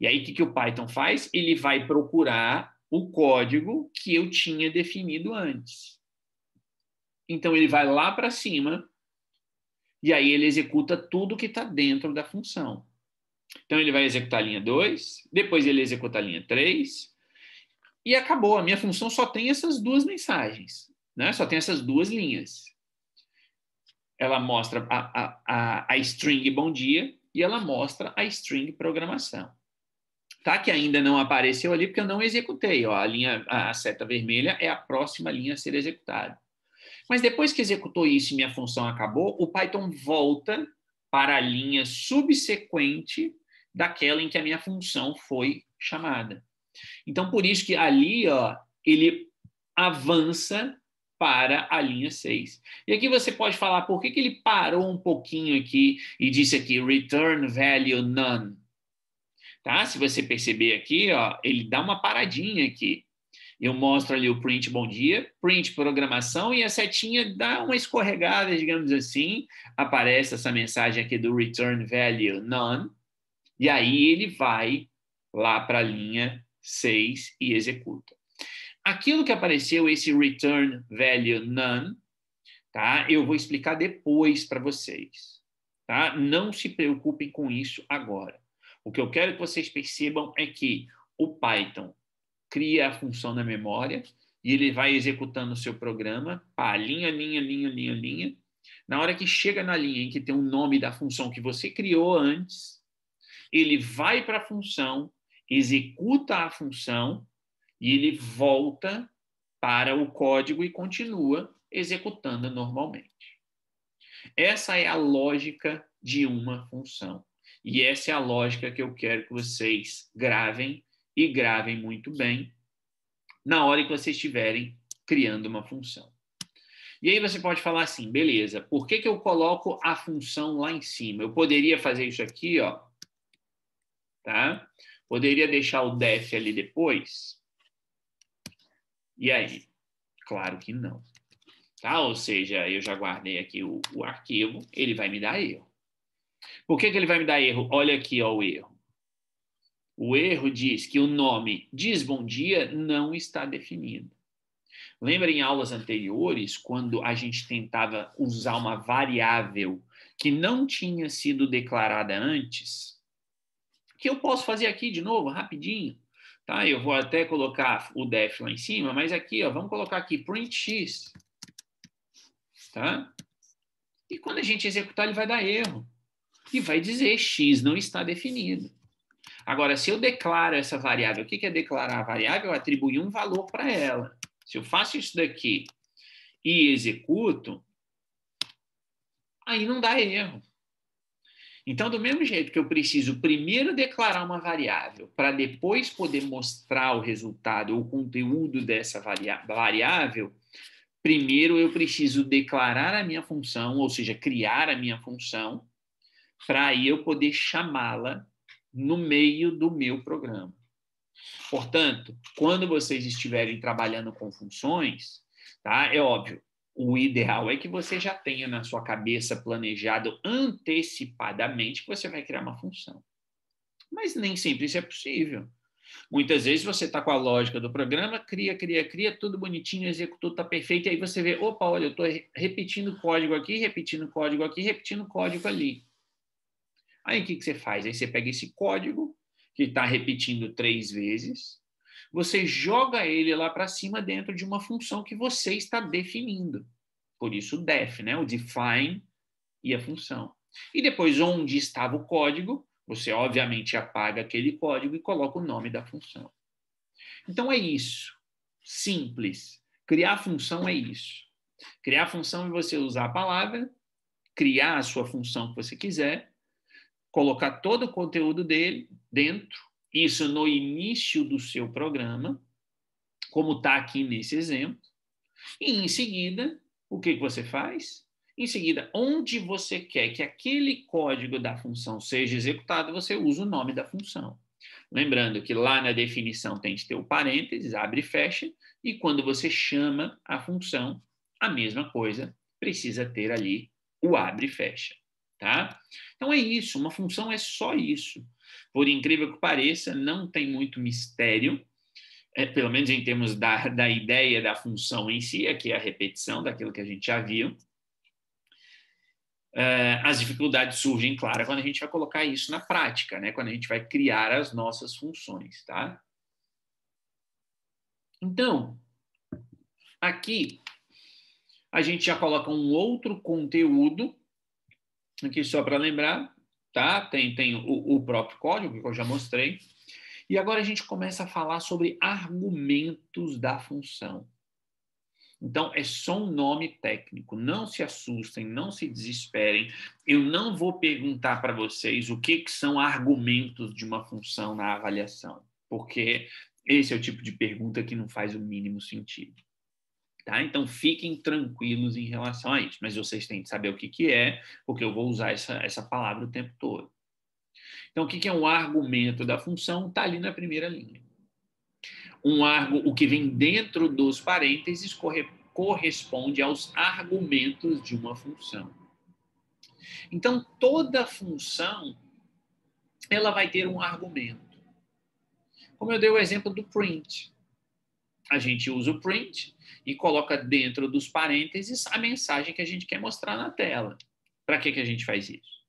E aí o que, que o Python faz? Ele vai procurar o código que eu tinha definido antes. Então ele vai lá para cima e aí ele executa tudo que está dentro da função. Então, ele vai executar a linha 2, depois ele executa a linha 3, e acabou. A minha função só tem essas duas mensagens, né? só tem essas duas linhas. Ela mostra a, a, a, a string bom dia e ela mostra a string programação. Tá? Que ainda não apareceu ali porque eu não executei. Ó, a, linha, a seta vermelha é a próxima linha a ser executada. Mas depois que executou isso e minha função acabou, o Python volta para a linha subsequente daquela em que a minha função foi chamada. Então, por isso que ali ó, ele avança para a linha 6. E aqui você pode falar por que, que ele parou um pouquinho aqui e disse aqui return value none. Tá? Se você perceber aqui, ó, ele dá uma paradinha aqui. Eu mostro ali o print bom dia, print programação e a setinha dá uma escorregada, digamos assim, aparece essa mensagem aqui do return value none, e aí ele vai lá para a linha 6 e executa. Aquilo que apareceu, esse return value none, tá? Eu vou explicar depois para vocês, tá? Não se preocupem com isso agora. O que eu quero que vocês percebam é que o Python cria a função na memória e ele vai executando o seu programa, pá, linha, linha, linha, linha, linha. Na hora que chega na linha em que tem o um nome da função que você criou antes, ele vai para a função, executa a função e ele volta para o código e continua executando normalmente. Essa é a lógica de uma função. E essa é a lógica que eu quero que vocês gravem e gravem muito bem na hora que vocês estiverem criando uma função. E aí você pode falar assim, beleza, por que, que eu coloco a função lá em cima? Eu poderia fazer isso aqui, ó, tá? Poderia deixar o def ali depois? E aí? Claro que não. Tá? Ou seja, eu já guardei aqui o, o arquivo, ele vai me dar erro. Por que, que ele vai me dar erro? Olha aqui ó, o erro. O erro diz que o nome diz bom dia não está definido. Lembra em aulas anteriores, quando a gente tentava usar uma variável que não tinha sido declarada antes? Que eu posso fazer aqui de novo, rapidinho. Tá? Eu vou até colocar o def lá em cima, mas aqui, ó, vamos colocar aqui print x. Tá? E quando a gente executar, ele vai dar erro. E vai dizer x não está definido. Agora, se eu declaro essa variável, o que é declarar a variável? Eu atribuir um valor para ela. Se eu faço isso daqui e executo, aí não dá erro. Então, do mesmo jeito que eu preciso primeiro declarar uma variável para depois poder mostrar o resultado ou o conteúdo dessa variável, primeiro eu preciso declarar a minha função, ou seja, criar a minha função, para aí eu poder chamá-la no meio do meu programa. Portanto, quando vocês estiverem trabalhando com funções, tá? É óbvio, o ideal é que você já tenha na sua cabeça planejado antecipadamente que você vai criar uma função. Mas nem sempre isso é possível. Muitas vezes você está com a lógica do programa, cria, cria, cria, tudo bonitinho, executou, está perfeito, e aí você vê, opa, olha, eu estou repetindo código aqui, repetindo código aqui, repetindo código ali. Aí o que, que você faz? Aí você pega esse código, que está repetindo três vezes, você joga ele lá para cima dentro de uma função que você está definindo. Por isso, o def, né? o define e a função. E depois, onde estava o código, você obviamente apaga aquele código e coloca o nome da função. Então é isso. Simples. Criar função é isso. Criar função é você usar a palavra, criar a sua função que você quiser colocar todo o conteúdo dele dentro, isso no início do seu programa, como está aqui nesse exemplo. E em seguida, o que, que você faz? Em seguida, onde você quer que aquele código da função seja executado, você usa o nome da função. Lembrando que lá na definição tem que ter o parênteses, abre e fecha, e quando você chama a função, a mesma coisa, precisa ter ali o abre e fecha tá? Então é isso, uma função é só isso. Por incrível que pareça, não tem muito mistério, é, pelo menos em termos da, da ideia da função em si, aqui é a repetição daquilo que a gente já viu. É, as dificuldades surgem, claro, quando a gente vai colocar isso na prática, né? quando a gente vai criar as nossas funções. Tá? Então, aqui a gente já coloca um outro conteúdo Aqui só para lembrar, tá? Tem, tem o, o próprio código que eu já mostrei. E agora a gente começa a falar sobre argumentos da função. Então, é só um nome técnico. Não se assustem, não se desesperem. Eu não vou perguntar para vocês o que, que, são argumentos de uma função na avaliação, porque esse é o tipo de pergunta que não faz o mínimo sentido. Tá? Então fiquem tranquilos em relação a isso, mas vocês têm que saber o que, que é, porque eu vou usar essa, essa palavra o tempo todo. Então, o que, que é um argumento da função? Está ali na primeira linha. Um argo, o que vem dentro dos parênteses corre, corresponde aos argumentos de uma função. Então, toda função ela vai ter um argumento. Como eu dei o exemplo do print a gente usa o print e coloca dentro dos parênteses a mensagem que a gente quer mostrar na tela. Para que, que a gente faz isso?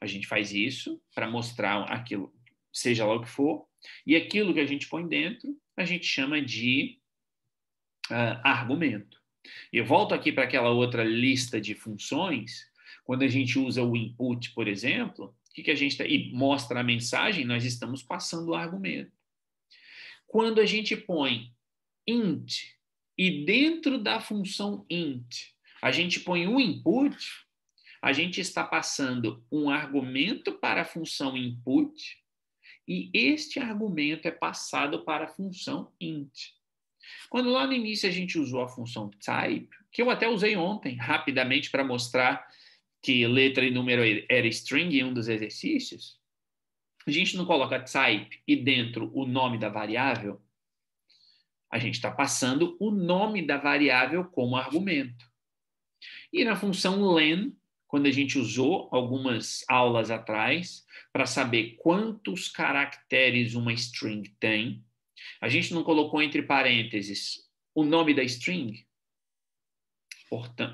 A gente faz isso para mostrar aquilo, seja lá o que for, e aquilo que a gente põe dentro a gente chama de uh, argumento. Eu volto aqui para aquela outra lista de funções. Quando a gente usa o input, por exemplo, o que, que a gente tá, e mostra a mensagem, nós estamos passando o argumento. Quando a gente põe int. E dentro da função int, a gente põe o um input, a gente está passando um argumento para a função input, e este argumento é passado para a função int. Quando lá no início a gente usou a função type, que eu até usei ontem rapidamente para mostrar que letra e número era string em um dos exercícios, a gente não coloca type e dentro o nome da variável, a gente está passando o nome da variável como argumento. E na função len, quando a gente usou algumas aulas atrás, para saber quantos caracteres uma string tem, a gente não colocou entre parênteses o nome da string?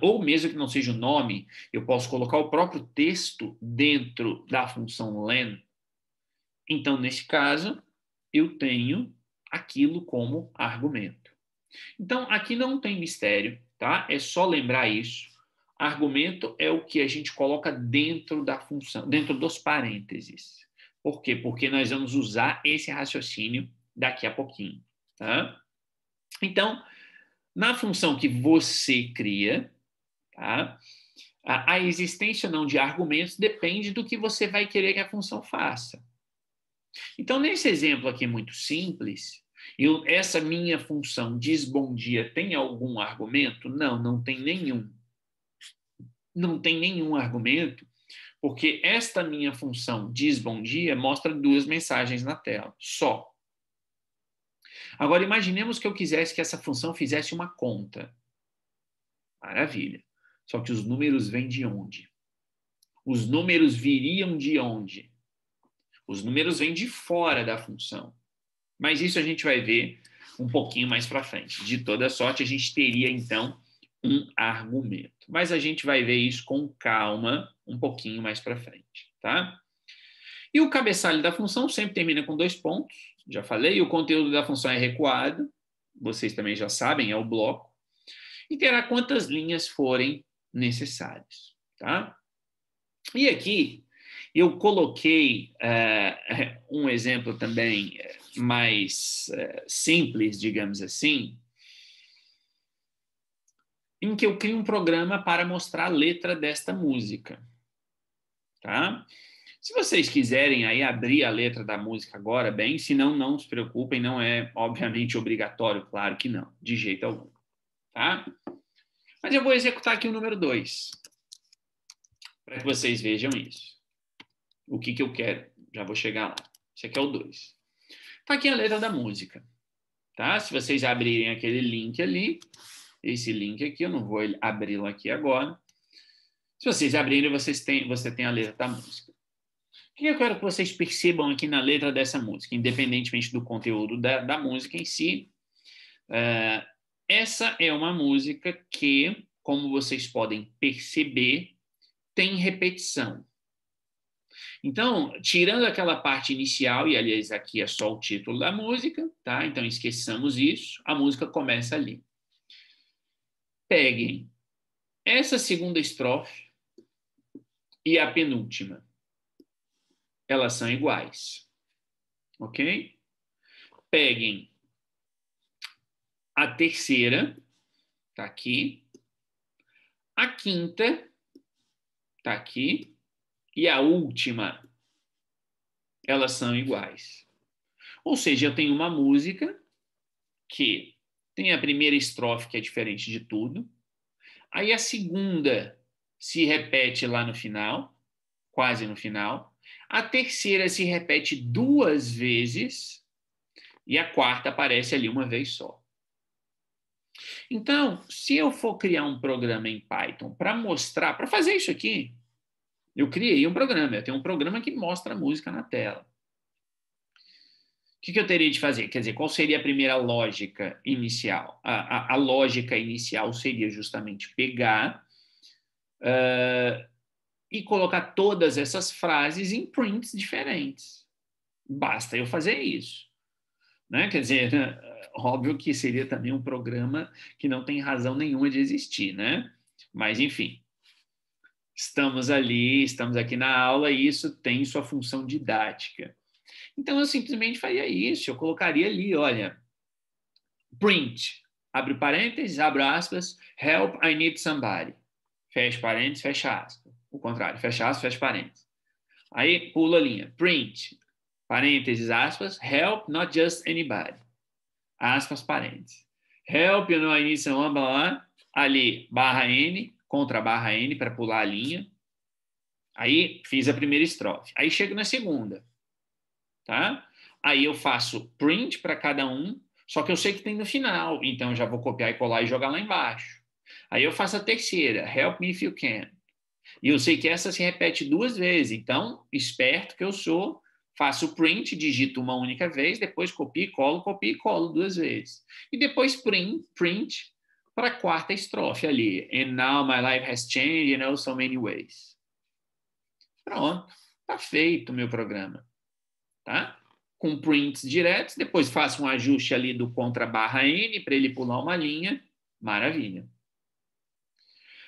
Ou mesmo que não seja o nome, eu posso colocar o próprio texto dentro da função len. Então, nesse caso, eu tenho aquilo como argumento. Então, aqui não tem mistério, tá? É só lembrar isso. Argumento é o que a gente coloca dentro da função, dentro dos parênteses. Por quê? Porque nós vamos usar esse raciocínio daqui a pouquinho, tá? Então, na função que você cria, tá? A existência ou não de argumentos depende do que você vai querer que a função faça. Então, nesse exemplo aqui muito simples, eu, essa minha função diz bom dia tem algum argumento? Não, não tem nenhum. Não tem nenhum argumento, porque esta minha função diz bom dia mostra duas mensagens na tela, só. Agora, imaginemos que eu quisesse que essa função fizesse uma conta. Maravilha. Só que os números vêm de onde? Os números viriam de onde? Os números vêm de fora da função. Mas isso a gente vai ver um pouquinho mais para frente. De toda sorte, a gente teria então um argumento. Mas a gente vai ver isso com calma um pouquinho mais para frente, tá? E o cabeçalho da função sempre termina com dois pontos, já falei, o conteúdo da função é recuado, vocês também já sabem, é o bloco, e terá quantas linhas forem necessárias, tá? E aqui eu coloquei uh, um exemplo também eh, mais uh, simples, digamos assim, em que eu crio um programa para mostrar a letra desta música. Tá? Se vocês quiserem aí abrir a letra da música agora, bem, se não, não se preocupem, não é obviamente obrigatório, claro que não, de jeito algum, tá? Mas eu vou executar aqui o número 2, para que vocês vejam isso. O que, que eu quero? Já vou chegar lá. Esse aqui é o 2. Tá aqui a letra da música. Tá? Se vocês abrirem aquele link ali, esse link aqui, eu não vou abri-lo aqui agora. Se vocês abrirem, vocês têm, você tem a letra da música. O que eu quero que vocês percebam aqui na letra dessa música, independentemente do conteúdo da, da música em si? Uh, essa é uma música que, como vocês podem perceber, tem repetição. Então, tirando aquela parte inicial, e aliás, aqui é só o título da música, tá? Então esqueçamos isso, a música começa ali. Peguem essa segunda estrofe e a penúltima. Elas são iguais. Ok? Peguem a terceira, tá aqui. A quinta, tá aqui e a última, elas são iguais. Ou seja, eu tenho uma música que tem a primeira estrofe que é diferente de tudo, aí a segunda se repete lá no final, quase no final, a terceira se repete duas vezes e a quarta aparece ali uma vez só. Então, se eu for criar um programa em Python para mostrar, para fazer isso aqui, eu criei um programa, eu tenho um programa que mostra a música na tela. O que, que eu teria de fazer? Quer dizer, qual seria a primeira lógica inicial? A, a, a lógica inicial seria justamente pegar uh, e colocar todas essas frases em prints diferentes. Basta eu fazer isso. Né? Quer dizer, óbvio que seria também um programa que não tem razão nenhuma de existir, né? Mas, enfim, estamos ali, estamos aqui na aula e isso tem sua função didática. Então eu simplesmente faria isso, eu colocaria ali, olha, print, abre parênteses, abre aspas, help, I need somebody. Fecha parênteses, fecha aspas. O contrário, fecha aspas, fecha parênteses. Aí pula a linha, print, parênteses, aspas, help, not just anybody. Aspas, parênteses. Help, you know, I need someone, blá, blá, ali, barra N, contra a barra N para pular a linha. Aí fiz a primeira estrofe. Aí chego na segunda, tá? Aí eu faço print para cada um, só que eu sei que tem no final, então já vou copiar e colar e jogar lá embaixo. Aí eu faço a terceira, help me if you can. E eu sei que essa se repete duas vezes, então, esperto que eu sou, faço print, digito uma única vez, depois copio e colo, copio e colo duas vezes. E depois print, print para a quarta estrofe ali. And now my life has changed in you know, so many ways. Pronto, tá feito o meu programa. Tá? Com prints diretos, depois faço um ajuste ali do contra barra N para ele pular uma linha. Maravilha.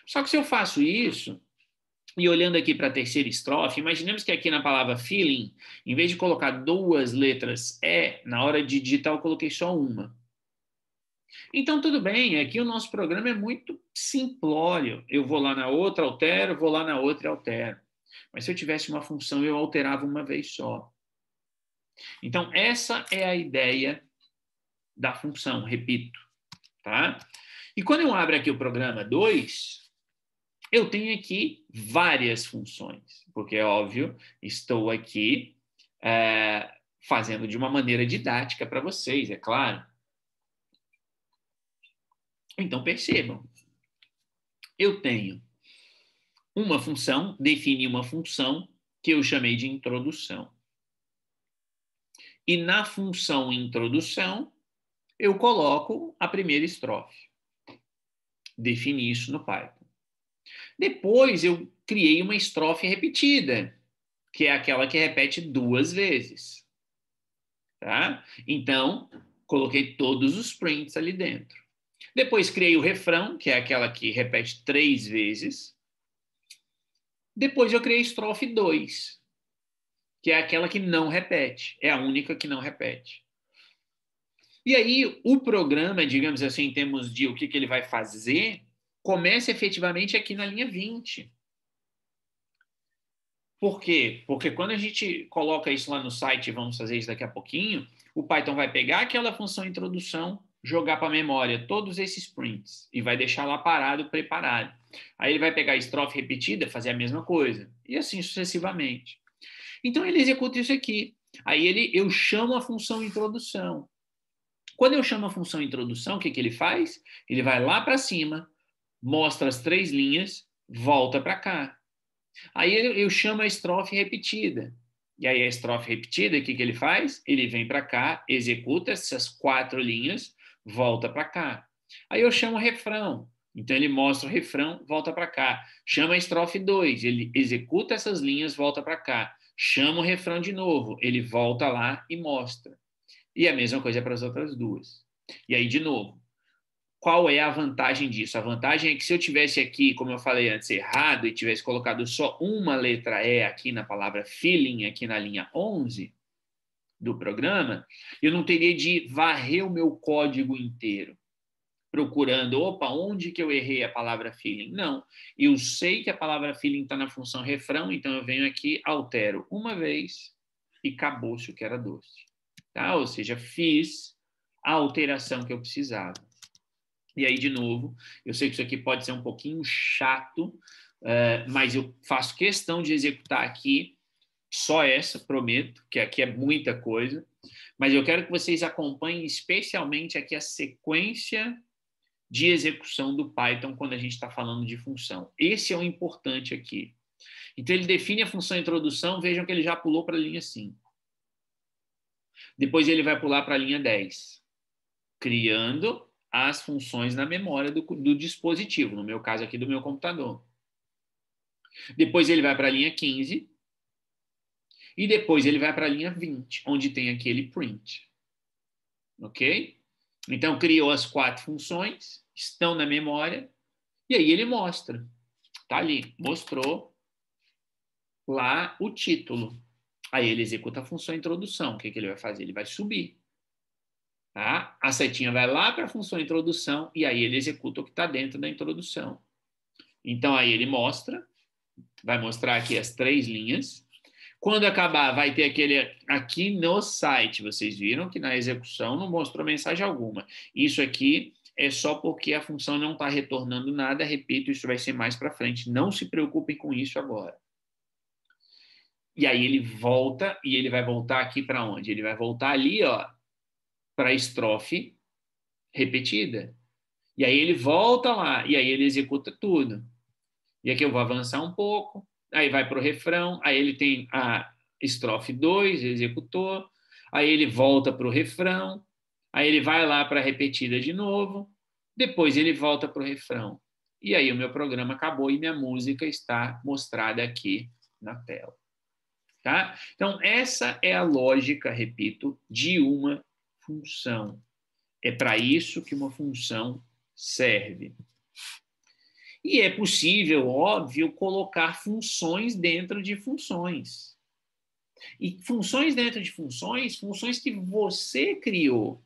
Só que se eu faço isso, e olhando aqui para a terceira estrofe, imaginemos que aqui na palavra feeling, em vez de colocar duas letras E, na hora de digitar eu coloquei só uma. Então, tudo bem, aqui é o nosso programa é muito simplório. Eu vou lá na outra, altero, vou lá na outra, altero. Mas se eu tivesse uma função, eu alterava uma vez só. Então, essa é a ideia da função, repito. Tá? E quando eu abro aqui o programa 2, eu tenho aqui várias funções, porque é óbvio, estou aqui é, fazendo de uma maneira didática para vocês, é claro. Então percebam, eu tenho uma função, defini uma função que eu chamei de introdução. E na função introdução, eu coloco a primeira estrofe. Defini isso no Python. Depois eu criei uma estrofe repetida, que é aquela que repete duas vezes. Tá? Então, coloquei todos os prints ali dentro. Depois criei o refrão, que é aquela que repete três vezes. Depois eu criei a estrofe 2, que é aquela que não repete, é a única que não repete. E aí, o programa, digamos assim, em termos de o que, que ele vai fazer, começa efetivamente aqui na linha 20. Por quê? Porque quando a gente coloca isso lá no site, vamos fazer isso daqui a pouquinho, o Python vai pegar aquela função introdução, jogar para a memória todos esses prints e vai deixar lá parado, preparado. Aí ele vai pegar a estrofe repetida, fazer a mesma coisa, e assim sucessivamente. Então ele executa isso aqui. Aí ele, eu chamo a função introdução. Quando eu chamo a função introdução, o que, que ele faz? Ele vai lá para cima, mostra as três linhas, volta para cá. Aí eu, eu chamo a estrofe repetida. E aí a estrofe repetida, o que, que ele faz? Ele vem para cá, executa essas quatro linhas, volta para cá. Aí eu chamo o refrão. Então ele mostra o refrão, volta para cá. Chama a estrofe 2, ele executa essas linhas, volta para cá. Chama o refrão de novo, ele volta lá e mostra. E a mesma coisa é para as outras duas. E aí, de novo, qual é a vantagem disso? A vantagem é que se eu tivesse aqui, como eu falei antes, errado e tivesse colocado só uma letra E aqui na palavra feeling, aqui na linha 11, do programa, eu não teria de varrer o meu código inteiro, procurando, opa, onde que eu errei a palavra feeling? Não, eu sei que a palavra feeling está na função refrão, então eu venho aqui, altero uma vez e acabou-se o que era doce. Tá? Ou seja, fiz a alteração que eu precisava. E aí, de novo, eu sei que isso aqui pode ser um pouquinho chato, eh, mas eu faço questão de executar aqui só essa, prometo, que aqui é muita coisa, mas eu quero que vocês acompanhem especialmente aqui a sequência de execução do Python quando a gente está falando de função. Esse é o importante aqui. Então, ele define a função introdução, vejam que ele já pulou para a linha 5. Depois ele vai pular para a linha 10, criando as funções na memória do, do, dispositivo, no meu caso aqui do meu computador. Depois ele vai para a linha 15, e depois ele vai para a linha 20, onde tem aquele print. Ok? Então, criou as quatro funções, estão na memória, e aí ele mostra. Está ali, mostrou lá o título. Aí ele executa a função introdução. O que, é que ele vai fazer? Ele vai subir. Tá? A setinha vai lá para a função introdução e aí ele executa o que está dentro da introdução. Então, aí ele mostra, vai mostrar aqui as três linhas, quando acabar, vai ter aquele aqui no site. Vocês viram que na execução não mostrou mensagem alguma. Isso aqui é só porque a função não está retornando nada. Repito, isso vai ser mais para frente. Não se preocupem com isso agora. E aí ele volta e ele vai voltar aqui para onde? Ele vai voltar ali, ó, para a estrofe repetida. E aí ele volta lá e aí ele executa tudo. E aqui eu vou avançar um pouco, aí vai para o refrão, aí ele tem a estrofe 2, executou, aí ele volta para o refrão, aí ele vai lá para a repetida de novo, depois ele volta para o refrão. E aí o meu programa acabou e minha música está mostrada aqui na tela. Tá? Então, essa é a lógica, repito, de uma função. É para isso que uma função serve. E é possível, óbvio, colocar funções dentro de funções. E funções dentro de funções, funções que você criou.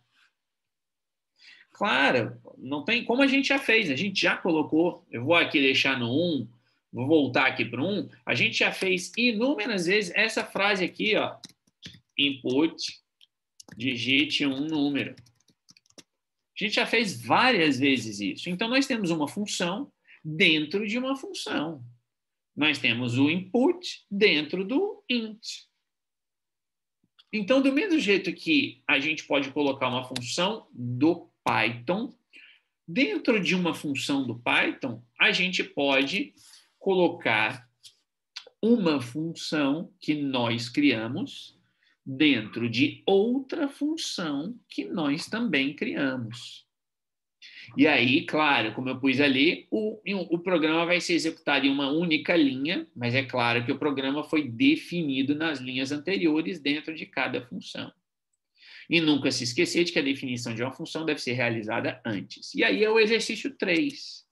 Claro, não tem como a gente já fez, a gente já colocou. Eu vou aqui deixar no 1, um, vou voltar aqui para um. A gente já fez inúmeras vezes essa frase aqui, ó. Input, digite um número. A gente já fez várias vezes isso. Então, nós temos uma função dentro de uma função. Nós temos o input dentro do int. Então, do mesmo jeito que a gente pode colocar uma função do Python, dentro de uma função do Python, a gente pode colocar uma função que nós criamos dentro de outra função que nós também criamos. E aí, claro, como eu pus ali, o, o programa vai ser executado em uma única linha, mas é claro que o programa foi definido nas linhas anteriores dentro de cada função. E nunca se esquecer de que a definição de uma função deve ser realizada antes. E aí é o exercício 3.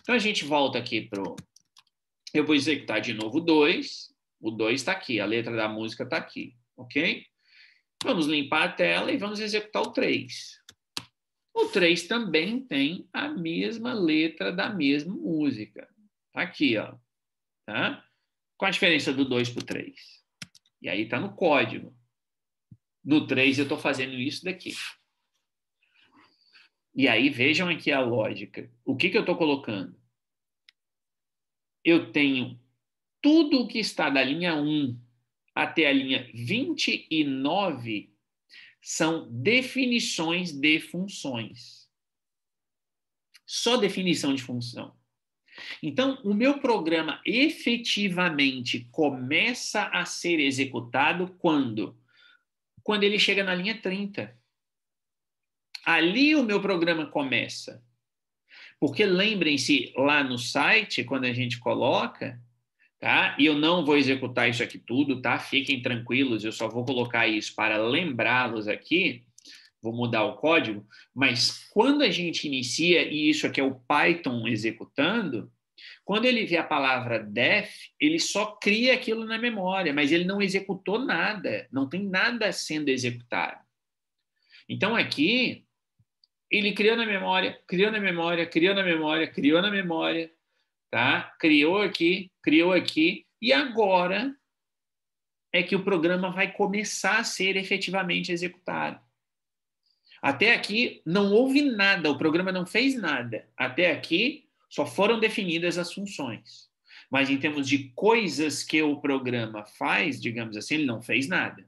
Então a gente volta aqui para o. Eu vou executar de novo o 2. O 2 está aqui, a letra da música está aqui, ok? Vamos limpar a tela e vamos executar o 3. O 3 também tem a mesma letra da mesma música. Tá aqui, ó. Tá? Qual a diferença do 2 para o 3? E aí está no código. No 3 eu estou fazendo isso daqui. E aí vejam aqui a lógica. O que, que eu estou colocando? Eu tenho tudo o que está da linha 1 até a linha 29 são definições de funções. Só definição de função. Então, o meu programa efetivamente começa a ser executado quando? Quando ele chega na linha 30. Ali o meu programa começa. Porque lembrem-se, lá no site, quando a gente coloca, tá? E eu não vou executar isso aqui tudo, tá? Fiquem tranquilos, eu só vou colocar isso para lembrá-los aqui. Vou mudar o código, mas quando a gente inicia, e isso aqui é o Python executando, quando ele vê a palavra def, ele só cria aquilo na memória, mas ele não executou nada, não tem nada sendo executado. Então aqui, ele criou na memória, criou na memória, criou na memória, criou na memória, tá? Criou aqui, criou aqui e agora é que o programa vai começar a ser efetivamente executado. Até aqui não houve nada, o programa não fez nada. Até aqui só foram definidas as funções. Mas em termos de coisas que o programa faz, digamos assim, ele não fez nada.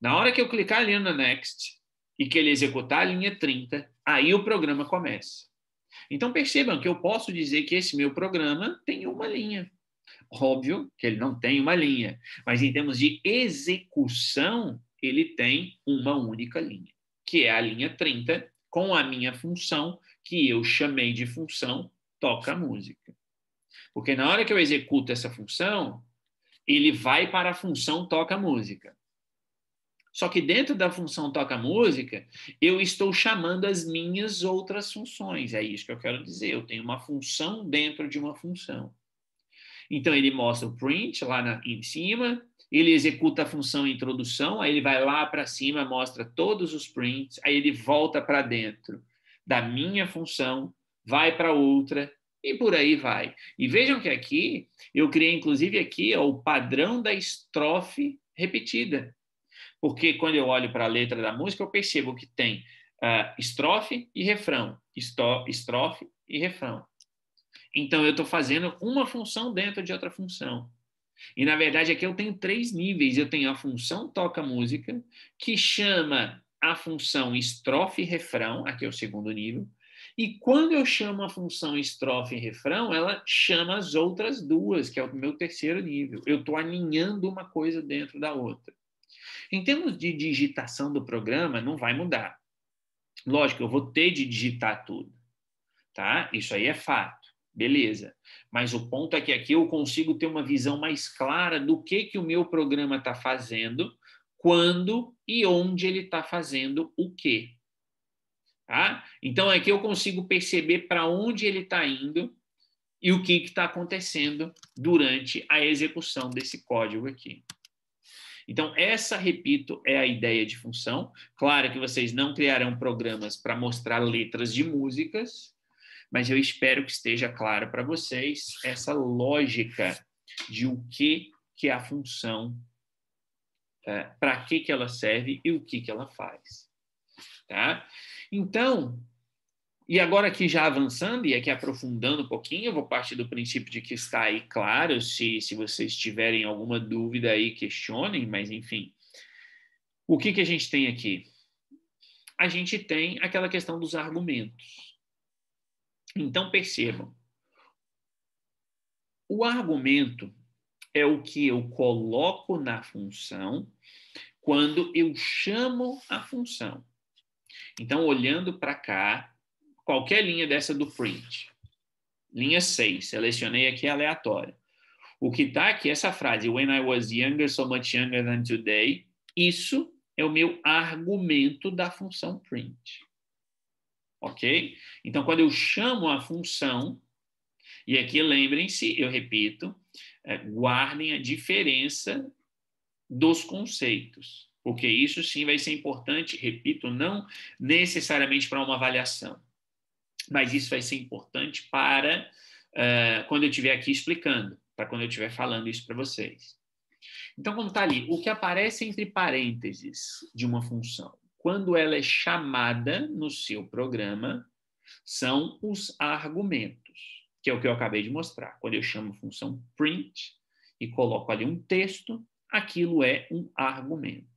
Na hora que eu clicar ali no Next e que ele executar a linha 30, aí o programa começa. Então percebam que eu posso dizer que esse meu programa tem uma linha. Óbvio que ele não tem uma linha, mas em termos de execução, ele tem uma única linha, que é a linha 30, com a minha função, que eu chamei de função toca música. Porque na hora que eu executo essa função, ele vai para a função toca música. Só que dentro da função toca música, eu estou chamando as minhas outras funções. É isso que eu quero dizer. Eu tenho uma função dentro de uma função. Então ele mostra o print lá na, em cima, ele executa a função introdução, aí ele vai lá para cima, mostra todos os prints, aí ele volta para dentro da minha função, vai para outra e por aí vai. E vejam que aqui eu criei inclusive aqui ó, o padrão da estrofe repetida porque quando eu olho para a letra da música, eu percebo que tem uh, estrofe e refrão, estrofe e refrão. Então, eu estou fazendo uma função dentro de outra função. E, na verdade, aqui eu tenho três níveis. Eu tenho a função toca-música, que chama a função estrofe-refrão, aqui é o segundo nível. E quando eu chamo a função estrofe e refrão, ela chama as outras duas, que é o meu terceiro nível. Eu estou aninhando uma coisa dentro da outra. Em termos de digitação do programa, não vai mudar. Lógico, eu vou ter de digitar tudo, tá? Isso aí é fato, beleza. Mas o ponto é que aqui eu consigo ter uma visão mais clara do que, que o meu programa está fazendo, quando e onde ele está fazendo o quê. Tá? Então, aqui eu consigo perceber para onde ele está indo e o que está acontecendo durante a execução desse código aqui. Então, essa, repito, é a ideia de função. Claro que vocês não criarão programas para mostrar letras de músicas, mas eu espero que esteja claro para vocês essa lógica de o que, que é a função, é, para que, que ela serve e o que, que ela faz. Tá? Então, e agora aqui já avançando e aqui aprofundando um pouquinho, eu vou partir do princípio de que está aí claro, se, se vocês tiverem alguma dúvida aí, questionem, mas enfim. O que, que a gente tem aqui? A gente tem aquela questão dos argumentos. Então percebam, o argumento é o que eu coloco na função quando eu chamo a função. Então, olhando para cá, qualquer linha dessa do print. Linha 6, selecionei aqui aleatória. O que está aqui, é essa frase, when I was younger, so much younger than today, isso é o meu argumento da função print. Ok? Então, quando eu chamo a função, e aqui lembrem-se, eu repito, é, guardem a diferença dos conceitos, porque isso sim vai ser importante, repito, não necessariamente para uma avaliação, mas isso vai ser importante para uh, quando eu estiver aqui explicando, para quando eu estiver falando isso para vocês. Então, como está ali, o que aparece entre parênteses de uma função, quando ela é chamada no seu programa, são os argumentos, que é o que eu acabei de mostrar. Quando eu chamo a função print e coloco ali um texto, aquilo é um argumento.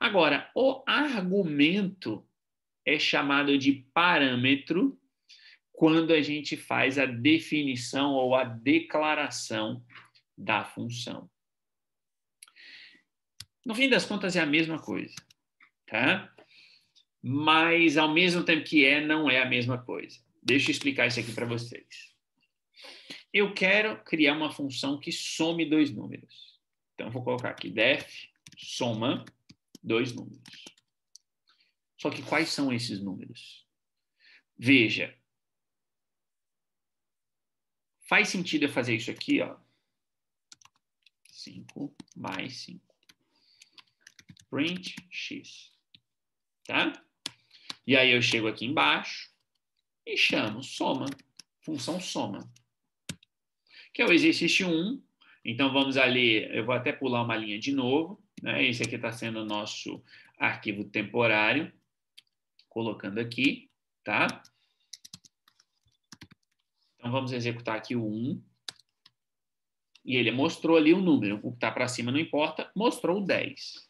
Agora, o argumento é chamado de parâmetro quando a gente faz a definição ou a declaração da função. No fim das contas, é a mesma coisa, tá? Mas, ao mesmo tempo que é, não é a mesma coisa. Deixa eu explicar isso aqui para vocês. Eu quero criar uma função que some dois números. Então, vou colocar aqui def soma dois números. Só que quais são esses números? Veja. Faz sentido eu fazer isso aqui, ó. 5 mais 5. Print x. Tá? E aí eu chego aqui embaixo e chamo soma, função soma, que é o exercício 1. Então vamos ali, eu vou até pular uma linha de novo. Né? Esse aqui está sendo o nosso arquivo temporário colocando aqui, tá? Então vamos executar aqui o 1. E ele mostrou ali o um número, o que está para cima não importa, mostrou o 10.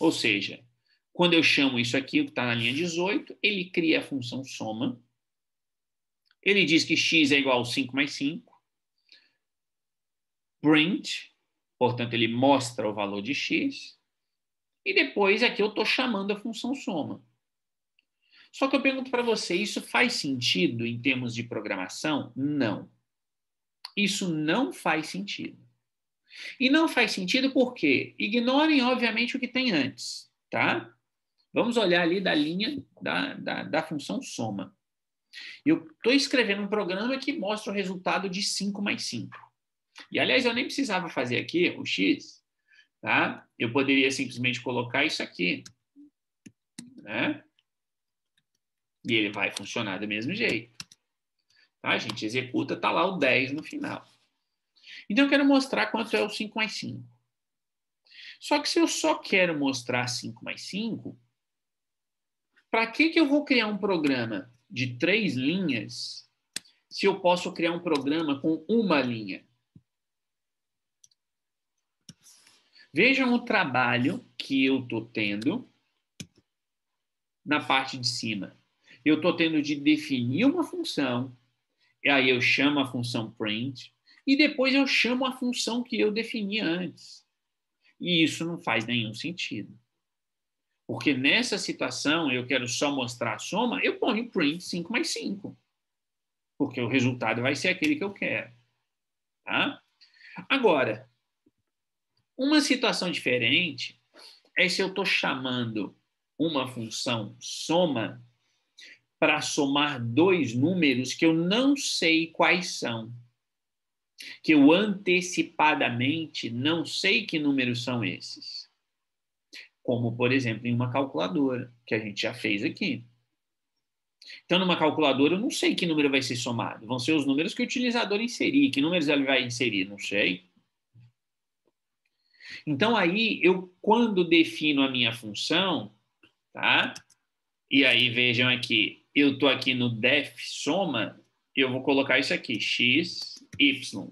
Ou seja, quando eu chamo isso aqui, o que está na linha 18, ele cria a função soma. Ele diz que x é igual a 5 mais 5. Print, portanto, ele mostra o valor de x. E depois aqui eu estou chamando a função soma. Só que eu pergunto para você, isso faz sentido em termos de programação? Não. Isso não faz sentido. E não faz sentido porque ignorem, obviamente, o que tem antes, tá? Vamos olhar ali da linha da, da, da função soma. Eu estou escrevendo um programa que mostra o resultado de 5 mais 5. E, aliás, eu nem precisava fazer aqui o x, tá? Eu poderia simplesmente colocar isso aqui, né? E ele vai funcionar do mesmo jeito. Tá? A gente executa, está lá o 10 no final. Então, eu quero mostrar quanto é o 5 mais 5. Só que se eu só quero mostrar 5 mais 5, para que, que eu vou criar um programa de três linhas se eu posso criar um programa com uma linha? Vejam o trabalho que eu estou tendo na parte de cima eu estou tendo de definir uma função, e aí eu chamo a função print, e depois eu chamo a função que eu defini antes. E isso não faz nenhum sentido. Porque nessa situação eu quero só mostrar a soma, eu ponho print 5 mais 5. Porque o resultado vai ser aquele que eu quero. Tá? Agora, uma situação diferente é se eu estou chamando uma função soma para somar dois números que eu não sei quais são, que eu antecipadamente não sei que números são esses. Como, por exemplo, em uma calculadora, que a gente já fez aqui. Então, numa calculadora, eu não sei que número vai ser somado. Vão ser os números que o utilizador inserir. Que números ele vai inserir? Não sei. Então, aí, eu, quando defino a minha função, tá? E aí, vejam aqui, eu estou aqui no def soma, eu vou colocar isso aqui, x, y.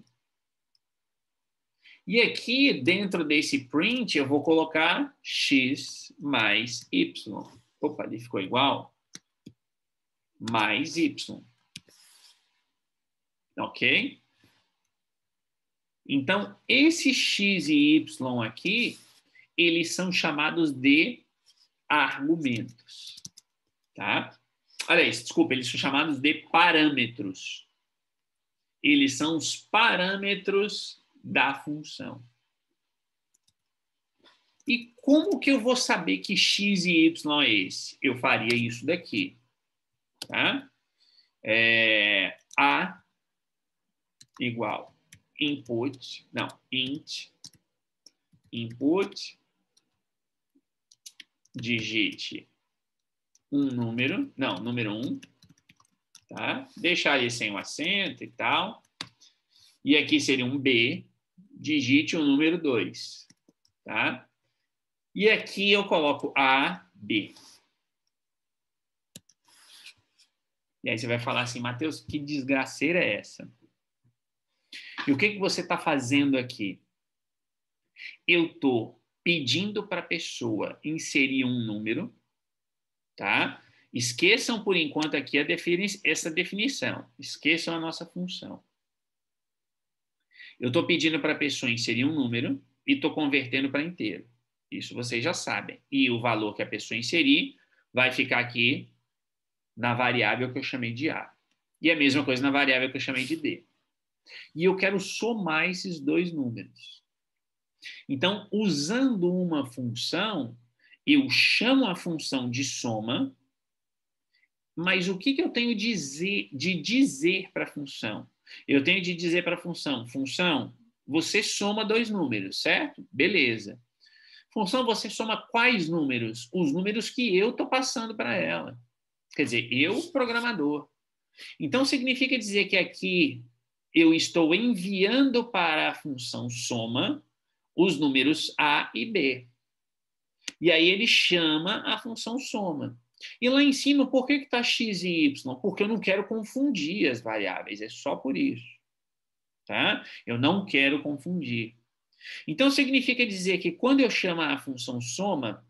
E aqui, dentro desse print, eu vou colocar x mais y. Opa, ele ficou igual. Mais y. Ok? Então, esse x e y aqui, eles são chamados de argumentos. Tá? Olha isso, desculpa, eles são chamados de parâmetros. Eles são os parâmetros da função. E como que eu vou saber que x e y é esse? Eu faria isso daqui. Tá? É, a igual input, não, int, input, digite um número, não, número 1, um, tá? Deixar ele sem o acento e tal. E aqui seria um B, digite o número 2, tá? E aqui eu coloco A, B. E aí você vai falar assim, Mateus, que desgraceira é essa? E o que, que você está fazendo aqui? Eu estou pedindo para a pessoa inserir um número tá? Esqueçam por enquanto aqui defini essa definição. Esqueçam a nossa função. Eu estou pedindo para a pessoa inserir um número e estou convertendo para inteiro. Isso vocês já sabem. E o valor que a pessoa inserir vai ficar aqui na variável que eu chamei de A. E a mesma coisa na variável que eu chamei de D. E eu quero somar esses dois números. Então, usando uma função, eu chamo a função de soma, mas o que, que eu tenho dizer, de dizer para a função? Eu tenho de dizer para a função, função, você soma dois números, certo? Beleza. Função, você soma quais números? Os números que eu estou passando para ela. Quer dizer, eu, programador. Então, significa dizer que aqui eu estou enviando para a função soma os números A e B. E aí ele chama a função soma. E lá em cima, por que está x e y? Porque eu não quero confundir as variáveis, é só por isso. Tá? Eu não quero confundir. Então, significa dizer que quando eu chamo a função soma,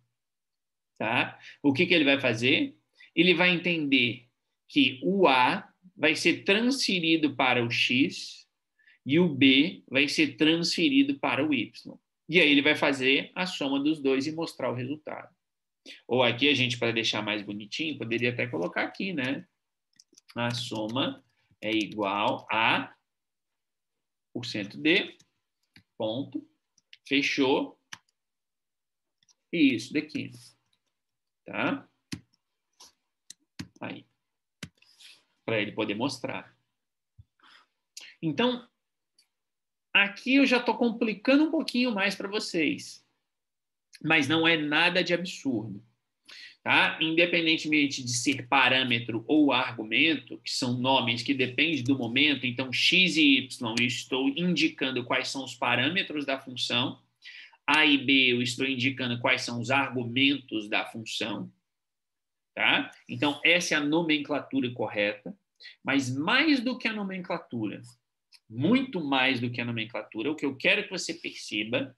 tá? o que, que ele vai fazer? Ele vai entender que o A vai ser transferido para o X e o B vai ser transferido para o Y. E aí ele vai fazer a soma dos dois e mostrar o resultado. Ou aqui a gente, para deixar mais bonitinho, poderia até colocar aqui, né? A soma é igual a por cento de ponto, fechou, e isso daqui, tá? Aí, para ele poder mostrar. Então, Aqui eu já estou complicando um pouquinho mais para vocês, mas não é nada de absurdo. Tá? Independentemente de ser parâmetro ou argumento, que são nomes que dependem do momento, então x e y eu estou indicando quais são os parâmetros da função, a e b eu estou indicando quais são os argumentos da função. Tá? Então, essa é a nomenclatura correta, mas mais do que a nomenclatura, muito mais do que a nomenclatura, o que eu quero que você perceba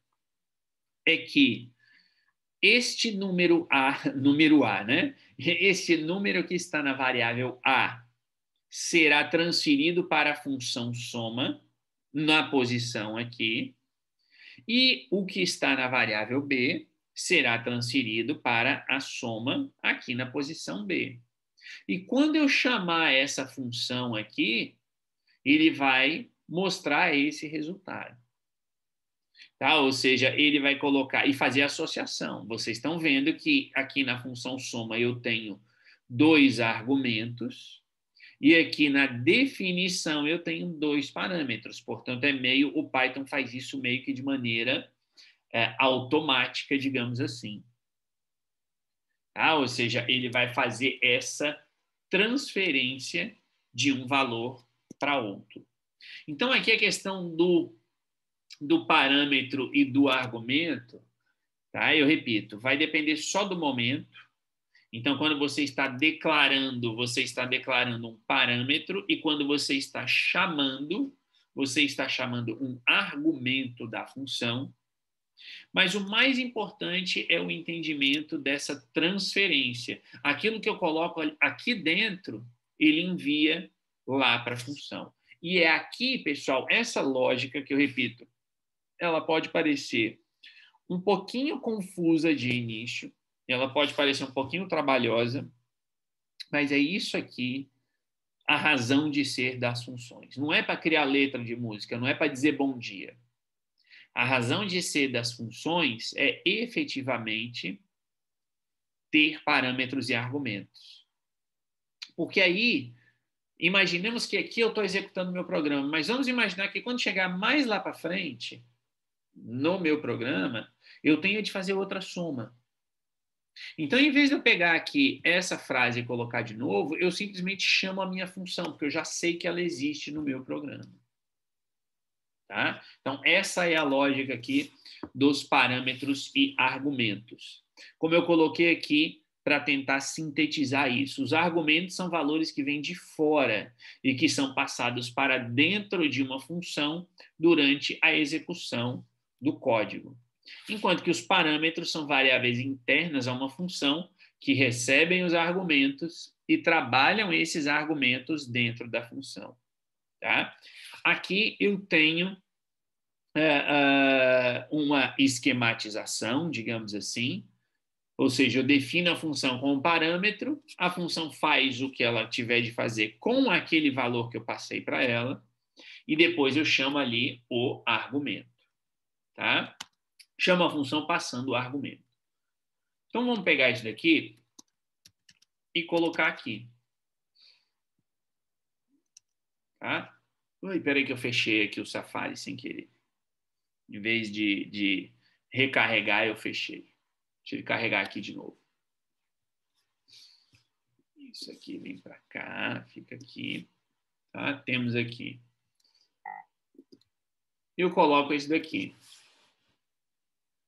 é que este número A, número A, né? Esse número que está na variável A será transferido para a função soma na posição aqui, e o que está na variável B será transferido para a soma aqui na posição B. E quando eu chamar essa função aqui, ele vai mostrar esse resultado. Tá? Ou seja, ele vai colocar e fazer associação. Vocês estão vendo que aqui na função soma eu tenho dois argumentos e aqui na definição eu tenho dois parâmetros. Portanto, é meio o Python faz isso meio que de maneira é, automática, digamos assim. Tá? Ou seja, ele vai fazer essa transferência de um valor para outro. Então, aqui a questão do, do parâmetro e do argumento, tá? eu repito, vai depender só do momento. Então, quando você está declarando, você está declarando um parâmetro, e quando você está chamando, você está chamando um argumento da função. Mas o mais importante é o entendimento dessa transferência. Aquilo que eu coloco aqui dentro, ele envia lá para a função. E é aqui, pessoal, essa lógica que eu repito, ela pode parecer um pouquinho confusa de início, ela pode parecer um pouquinho trabalhosa, mas é isso aqui a razão de ser das funções. Não é para criar letra de música, não é para dizer bom dia. A razão de ser das funções é efetivamente ter parâmetros e argumentos. Porque aí Imaginemos que aqui eu estou executando meu programa, mas vamos imaginar que quando chegar mais lá para frente, no meu programa, eu tenho de fazer outra soma. Então, em vez de eu pegar aqui essa frase e colocar de novo, eu simplesmente chamo a minha função, porque eu já sei que ela existe no meu programa. Tá? Então, essa é a lógica aqui dos parâmetros e argumentos. Como eu coloquei aqui, para tentar sintetizar isso. Os argumentos são valores que vêm de fora e que são passados para dentro de uma função durante a execução do código. Enquanto que os parâmetros são variáveis internas a uma função que recebem os argumentos e trabalham esses argumentos dentro da função. Tá? Aqui eu tenho uh, uh, uma esquematização, digamos assim, ou seja, eu defino a função com um parâmetro, a função faz o que ela tiver de fazer com aquele valor que eu passei para ela, e depois eu chamo ali o argumento. Tá? Chamo a função passando o argumento. Então vamos pegar isso daqui e colocar aqui. Tá? Ui, peraí que eu fechei aqui o Safari sem querer. Em vez de, de recarregar, eu fechei. Deixa ele carregar aqui de novo. Isso aqui vem para cá, fica aqui. Tá? Temos aqui. Eu coloco esse daqui.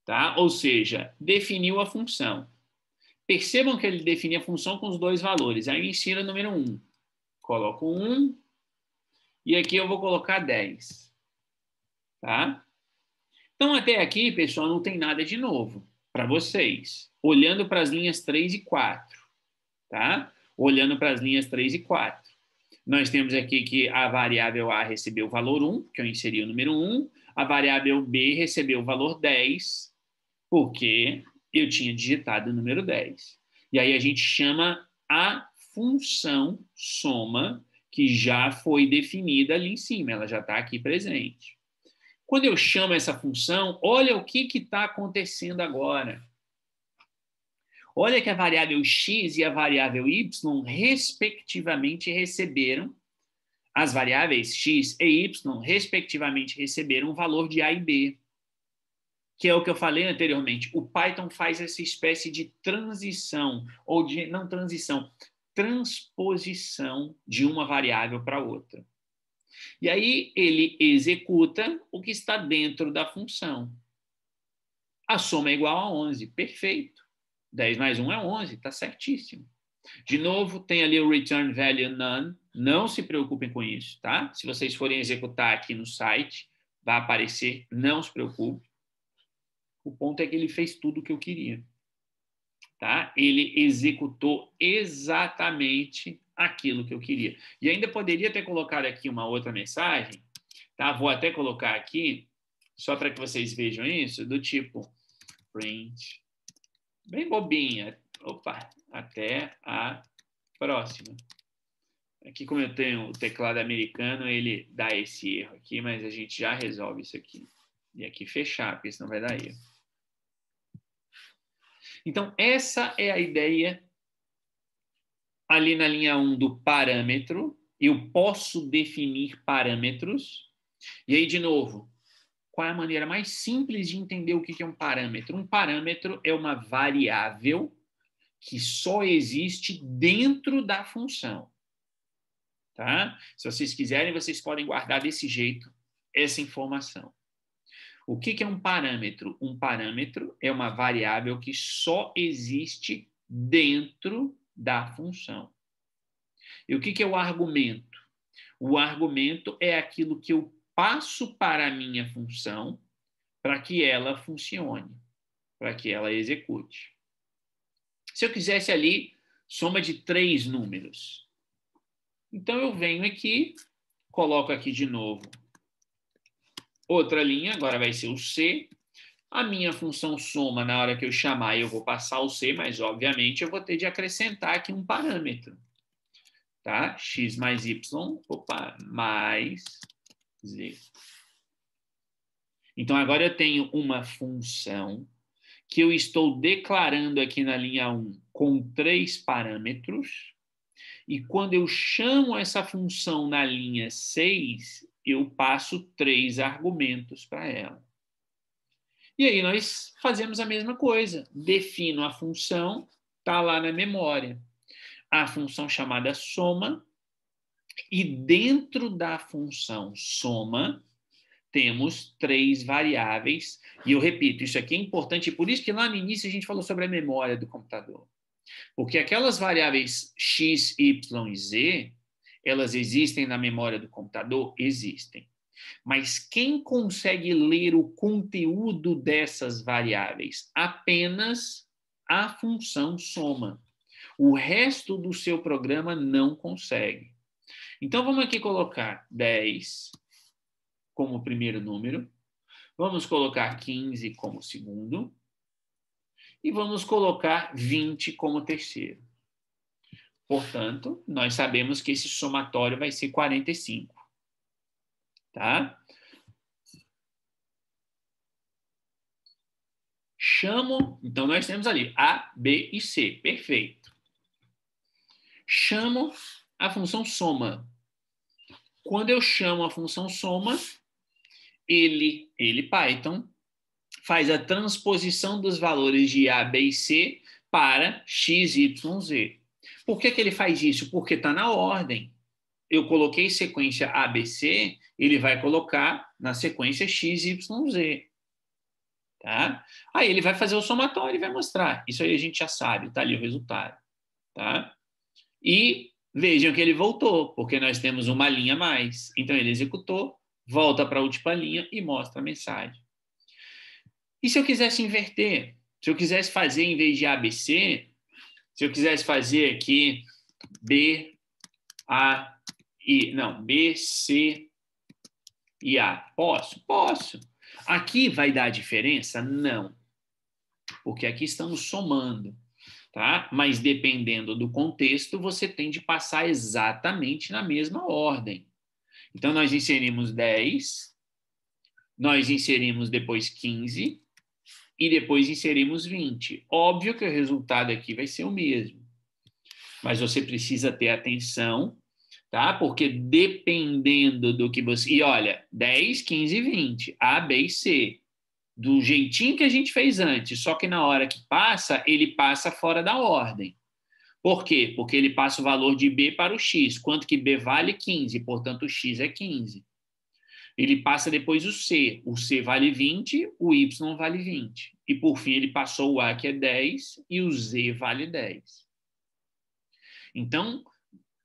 Tá? Ou seja, definiu a função. Percebam que ele define a função com os dois valores. Aí ensina o número 1. Coloco 1 e aqui eu vou colocar 10. Tá? Então, até aqui, pessoal, não tem nada de novo para vocês, olhando para as linhas 3 e 4, tá? Olhando para as linhas 3 e 4. Nós temos aqui que a variável A recebeu o valor 1, que eu inseri o número 1, a variável B recebeu o valor 10, porque eu tinha digitado o número 10. E aí a gente chama a função soma, que já foi definida ali em cima, ela já está aqui presente. Quando eu chamo essa função, olha o que está acontecendo agora. Olha que a variável x e a variável y, respectivamente, receberam, as variáveis x e y, respectivamente, receberam o valor de a e b, que é o que eu falei anteriormente. O Python faz essa espécie de transição, ou de não transição, transposição de uma variável para outra. E aí ele executa o que está dentro da função. A soma é igual a 11, perfeito. 10 mais 1 é 11, está certíssimo. De novo, tem ali o return value none, não se preocupem com isso, tá? Se vocês forem executar aqui no site, vai aparecer, não se preocupe. O ponto é que ele fez tudo o que eu queria. Tá? Ele executou exatamente aquilo que eu queria. E ainda poderia ter colocado aqui uma outra mensagem, tá? Vou até colocar aqui, só para que vocês vejam isso, do tipo print, bem bobinha, opa, até a próxima. Aqui, como eu tenho o teclado americano, ele dá esse erro aqui, mas a gente já resolve isso aqui. E aqui fechar, porque senão vai dar erro. Então, essa é a ideia ali na linha 1 um do parâmetro, eu posso definir parâmetros. E aí, de novo, qual é a maneira mais simples de entender o que é um parâmetro? Um parâmetro é uma variável que só existe dentro da função. Tá? Se vocês quiserem, vocês podem guardar desse jeito essa informação. O que é um parâmetro? Um parâmetro é uma variável que só existe dentro da função. E o que, que é o argumento? O argumento é aquilo que eu passo para a minha função para que ela funcione, para que ela execute. Se eu quisesse ali soma de três números, então eu venho aqui, coloco aqui de novo outra linha, agora vai ser o C, a minha função soma, na hora que eu chamar, eu vou passar o C, mas obviamente eu vou ter de acrescentar aqui um parâmetro. Tá? X mais Y, opa, mais Z. Então, agora eu tenho uma função que eu estou declarando aqui na linha 1 com três parâmetros. E quando eu chamo essa função na linha 6, eu passo três argumentos para ela. E aí nós fazemos a mesma coisa. Defino a função, está lá na memória. A função chamada soma, e dentro da função soma, temos três variáveis. E eu repito, isso aqui é importante, por isso que lá no início a gente falou sobre a memória do computador. Porque aquelas variáveis x, y e z, elas existem na memória do computador? Existem. Mas quem consegue ler o conteúdo dessas variáveis? Apenas a função soma. O resto do seu programa não consegue. Então vamos aqui colocar 10 como primeiro número, vamos colocar 15 como segundo e vamos colocar 20 como terceiro. Portanto, nós sabemos que esse somatório vai ser 45. Tá? Chamo, então nós temos ali A, B e C. Perfeito. Chamo a função soma. Quando eu chamo a função soma, ele, ele Python, faz a transposição dos valores de A, B e C para X, Y, Z. Por que, que ele faz isso? Porque está na ordem eu coloquei sequência ABC, ele vai colocar na sequência XYZ. Tá? Aí ele vai fazer o somatório e vai mostrar. Isso aí a gente já sabe, está ali o resultado. Tá? E vejam que ele voltou, porque nós temos uma linha a mais. Então ele executou, volta para a última linha e mostra a mensagem. E se eu quisesse inverter? Se eu quisesse fazer em vez de ABC, se eu quisesse fazer aqui B, A, e não, B, C e A. Posso? Posso. Aqui vai dar diferença? Não. Porque aqui estamos somando, tá? Mas dependendo do contexto, você tem de passar exatamente na mesma ordem. Então nós inserimos 10, nós inserimos depois 15 e depois inserimos 20. Óbvio que o resultado aqui vai ser o mesmo. Mas você precisa ter atenção tá? Porque dependendo do que você. E olha, 10, 15, 20, A, B e C. Do jeitinho que a gente fez antes, só que na hora que passa, ele passa fora da ordem. Por quê? Porque ele passa o valor de B para o X. Quanto que B vale? 15, portanto, o X é 15. Ele passa depois o C. O C vale 20, o Y vale 20. E por fim, ele passou o A, que é 10, e o Z vale 10. Então,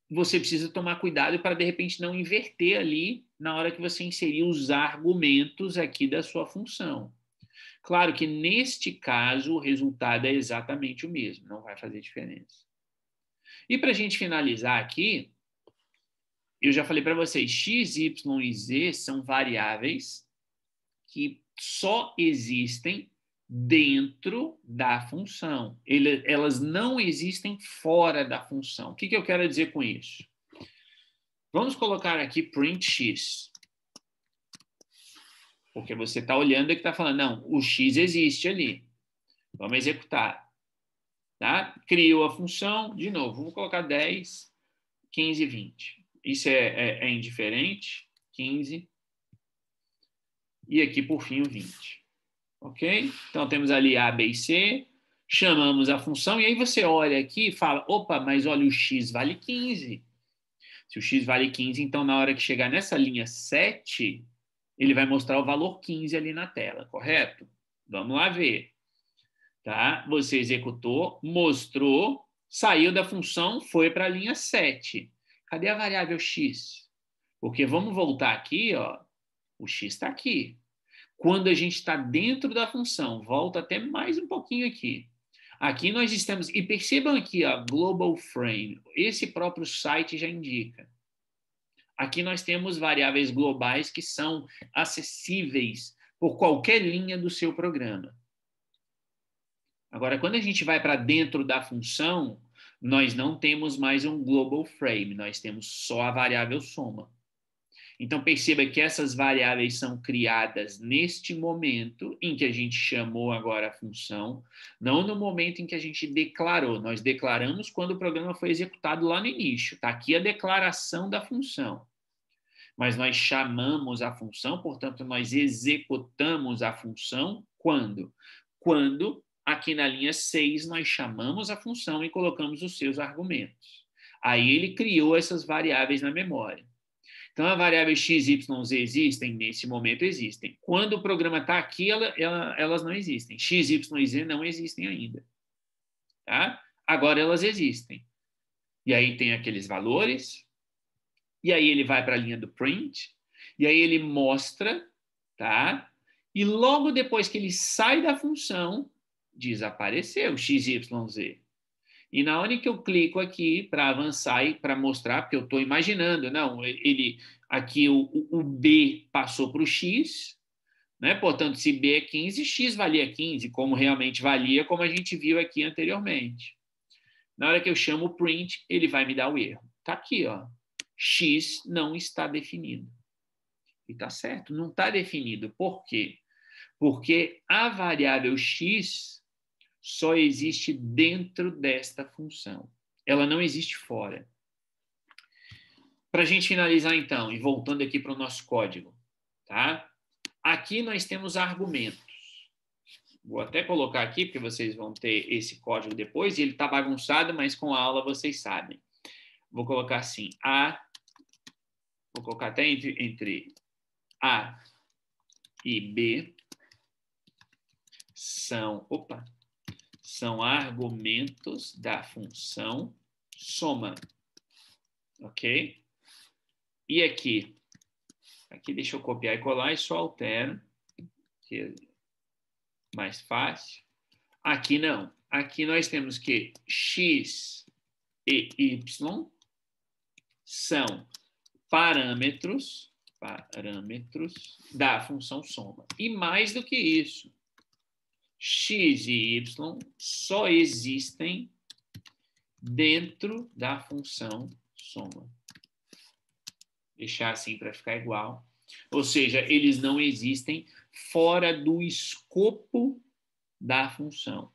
você precisa tomar cuidado para de repente não inverter ali na hora que você inserir os argumentos aqui da sua função. Claro que neste caso o resultado é exatamente o mesmo, não vai fazer diferença. E para a gente finalizar aqui, eu já falei para vocês, x, y e z são variáveis que só existem dentro da função. Ele, elas não existem fora da função. O que, que eu quero dizer com isso? Vamos colocar aqui print x. Porque você está olhando e está falando, não, o x existe ali. Vamos executar. Tá? Criou a função, de novo, vamos colocar 10, 15, 20. Isso é, é, é indiferente, 15. E aqui, por fim, o 20. Ok? Então temos ali A, B e C, chamamos a função, e aí você olha aqui e fala: opa, mas olha, o x vale 15. Se o x vale 15, então na hora que chegar nessa linha 7, ele vai mostrar o valor 15 ali na tela, correto? Vamos lá ver. Tá? Você executou, mostrou, saiu da função, foi para a linha 7. Cadê a variável x? Porque vamos voltar aqui, ó. O x está aqui. Quando a gente está dentro da função, volta até mais um pouquinho aqui. Aqui nós estamos, e percebam aqui a Global Frame, esse próprio site já indica. Aqui nós temos variáveis globais que são acessíveis por qualquer linha do seu programa. Agora, quando a gente vai para dentro da função, nós não temos mais um global frame, nós temos só a variável soma. Então, perceba que essas variáveis são criadas neste momento em que a gente chamou agora a função, não no momento em que a gente declarou. Nós declaramos quando o programa foi executado lá no início. Está aqui a declaração da função. Mas nós chamamos a função, portanto, nós executamos a função quando? Quando, aqui na linha 6, nós chamamos a função e colocamos os seus argumentos. Aí ele criou essas variáveis na memória. Então, a variável x, y, z existem? Nesse momento, existem. Quando o programa está aqui, ela, ela, elas não existem. x, y e z não existem ainda. Tá? Agora elas existem. E aí tem aqueles valores, e aí ele vai para a linha do print, e aí ele mostra, tá? E logo depois que ele sai da função, desapareceu x, y, z. E na hora que eu clico aqui para avançar e para mostrar, porque eu estou imaginando, não, ele aqui o, o B passou para o X, né? portanto, se B é 15, X valia 15, como realmente valia, como a gente viu aqui anteriormente. Na hora que eu chamo o print, ele vai me dar o erro. Está aqui, ó. X não está definido. E está certo, não está definido. Por quê? Porque a variável X só existe dentro desta função. Ela não existe fora. Para a gente finalizar, então, e voltando aqui para o nosso código, tá? Aqui nós temos argumentos. Vou até colocar aqui, porque vocês vão ter esse código depois, e ele está bagunçado, mas com a aula vocês sabem. Vou colocar assim, A, vou colocar até entre, entre A e B, são, opa, são argumentos da função soma. Ok? E aqui? Aqui deixa eu copiar e colar e só altero, que é mais fácil. Aqui não. Aqui nós temos que x e y são parâmetros, parâmetros da função soma. E mais do que isso, x e y só existem dentro da função soma. Deixar assim para ficar igual. Ou seja, eles não existem fora do escopo da função.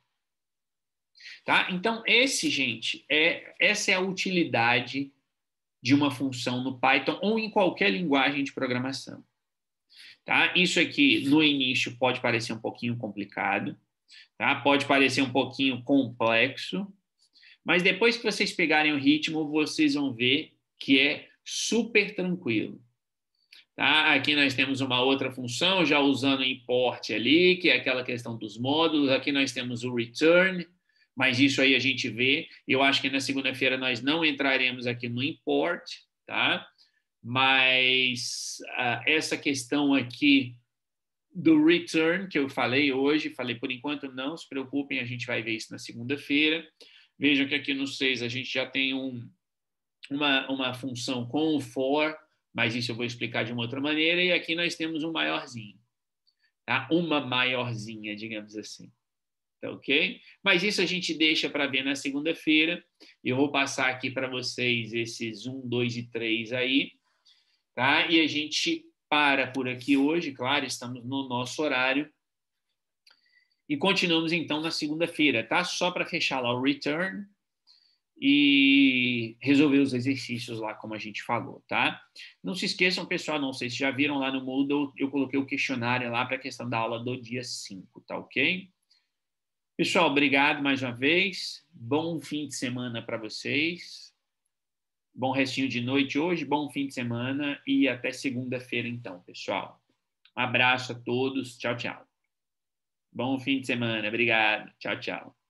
Tá? Então, esse, gente, é essa é a utilidade de uma função no Python ou em qualquer linguagem de programação. Tá? Isso aqui, no início, pode parecer um pouquinho complicado, tá? pode parecer um pouquinho complexo, mas depois que vocês pegarem o ritmo, vocês vão ver que é super tranquilo. Tá? Aqui nós temos uma outra função, já usando o import ali, que é aquela questão dos módulos. Aqui nós temos o return, mas isso aí a gente vê. Eu acho que na segunda-feira nós não entraremos aqui no import, tá? mas uh, essa questão aqui do return que eu falei hoje, falei por enquanto não se preocupem, a gente vai ver isso na segunda-feira. Vejam que aqui no 6 a gente já tem um, uma, uma função com o for, mas isso eu vou explicar de uma outra maneira, e aqui nós temos um maiorzinho, tá? uma maiorzinha, digamos assim. Tá ok? Mas isso a gente deixa para ver na segunda-feira. Eu vou passar aqui para vocês esses 1, 2 e 3 aí Tá? E a gente para por aqui hoje, claro, estamos no nosso horário. E continuamos então na segunda-feira, tá? Só para fechar lá o return e resolver os exercícios lá, como a gente falou, tá? Não se esqueçam, pessoal, não sei se já viram lá no Moodle, eu coloquei o questionário lá para a questão da aula do dia 5, tá ok? Pessoal, obrigado mais uma vez. Bom fim de semana para vocês. Bom restinho de noite hoje, bom fim de semana e até segunda-feira, então, pessoal. Um abraço a todos. Tchau, tchau. Bom fim de semana. Obrigado. Tchau, tchau.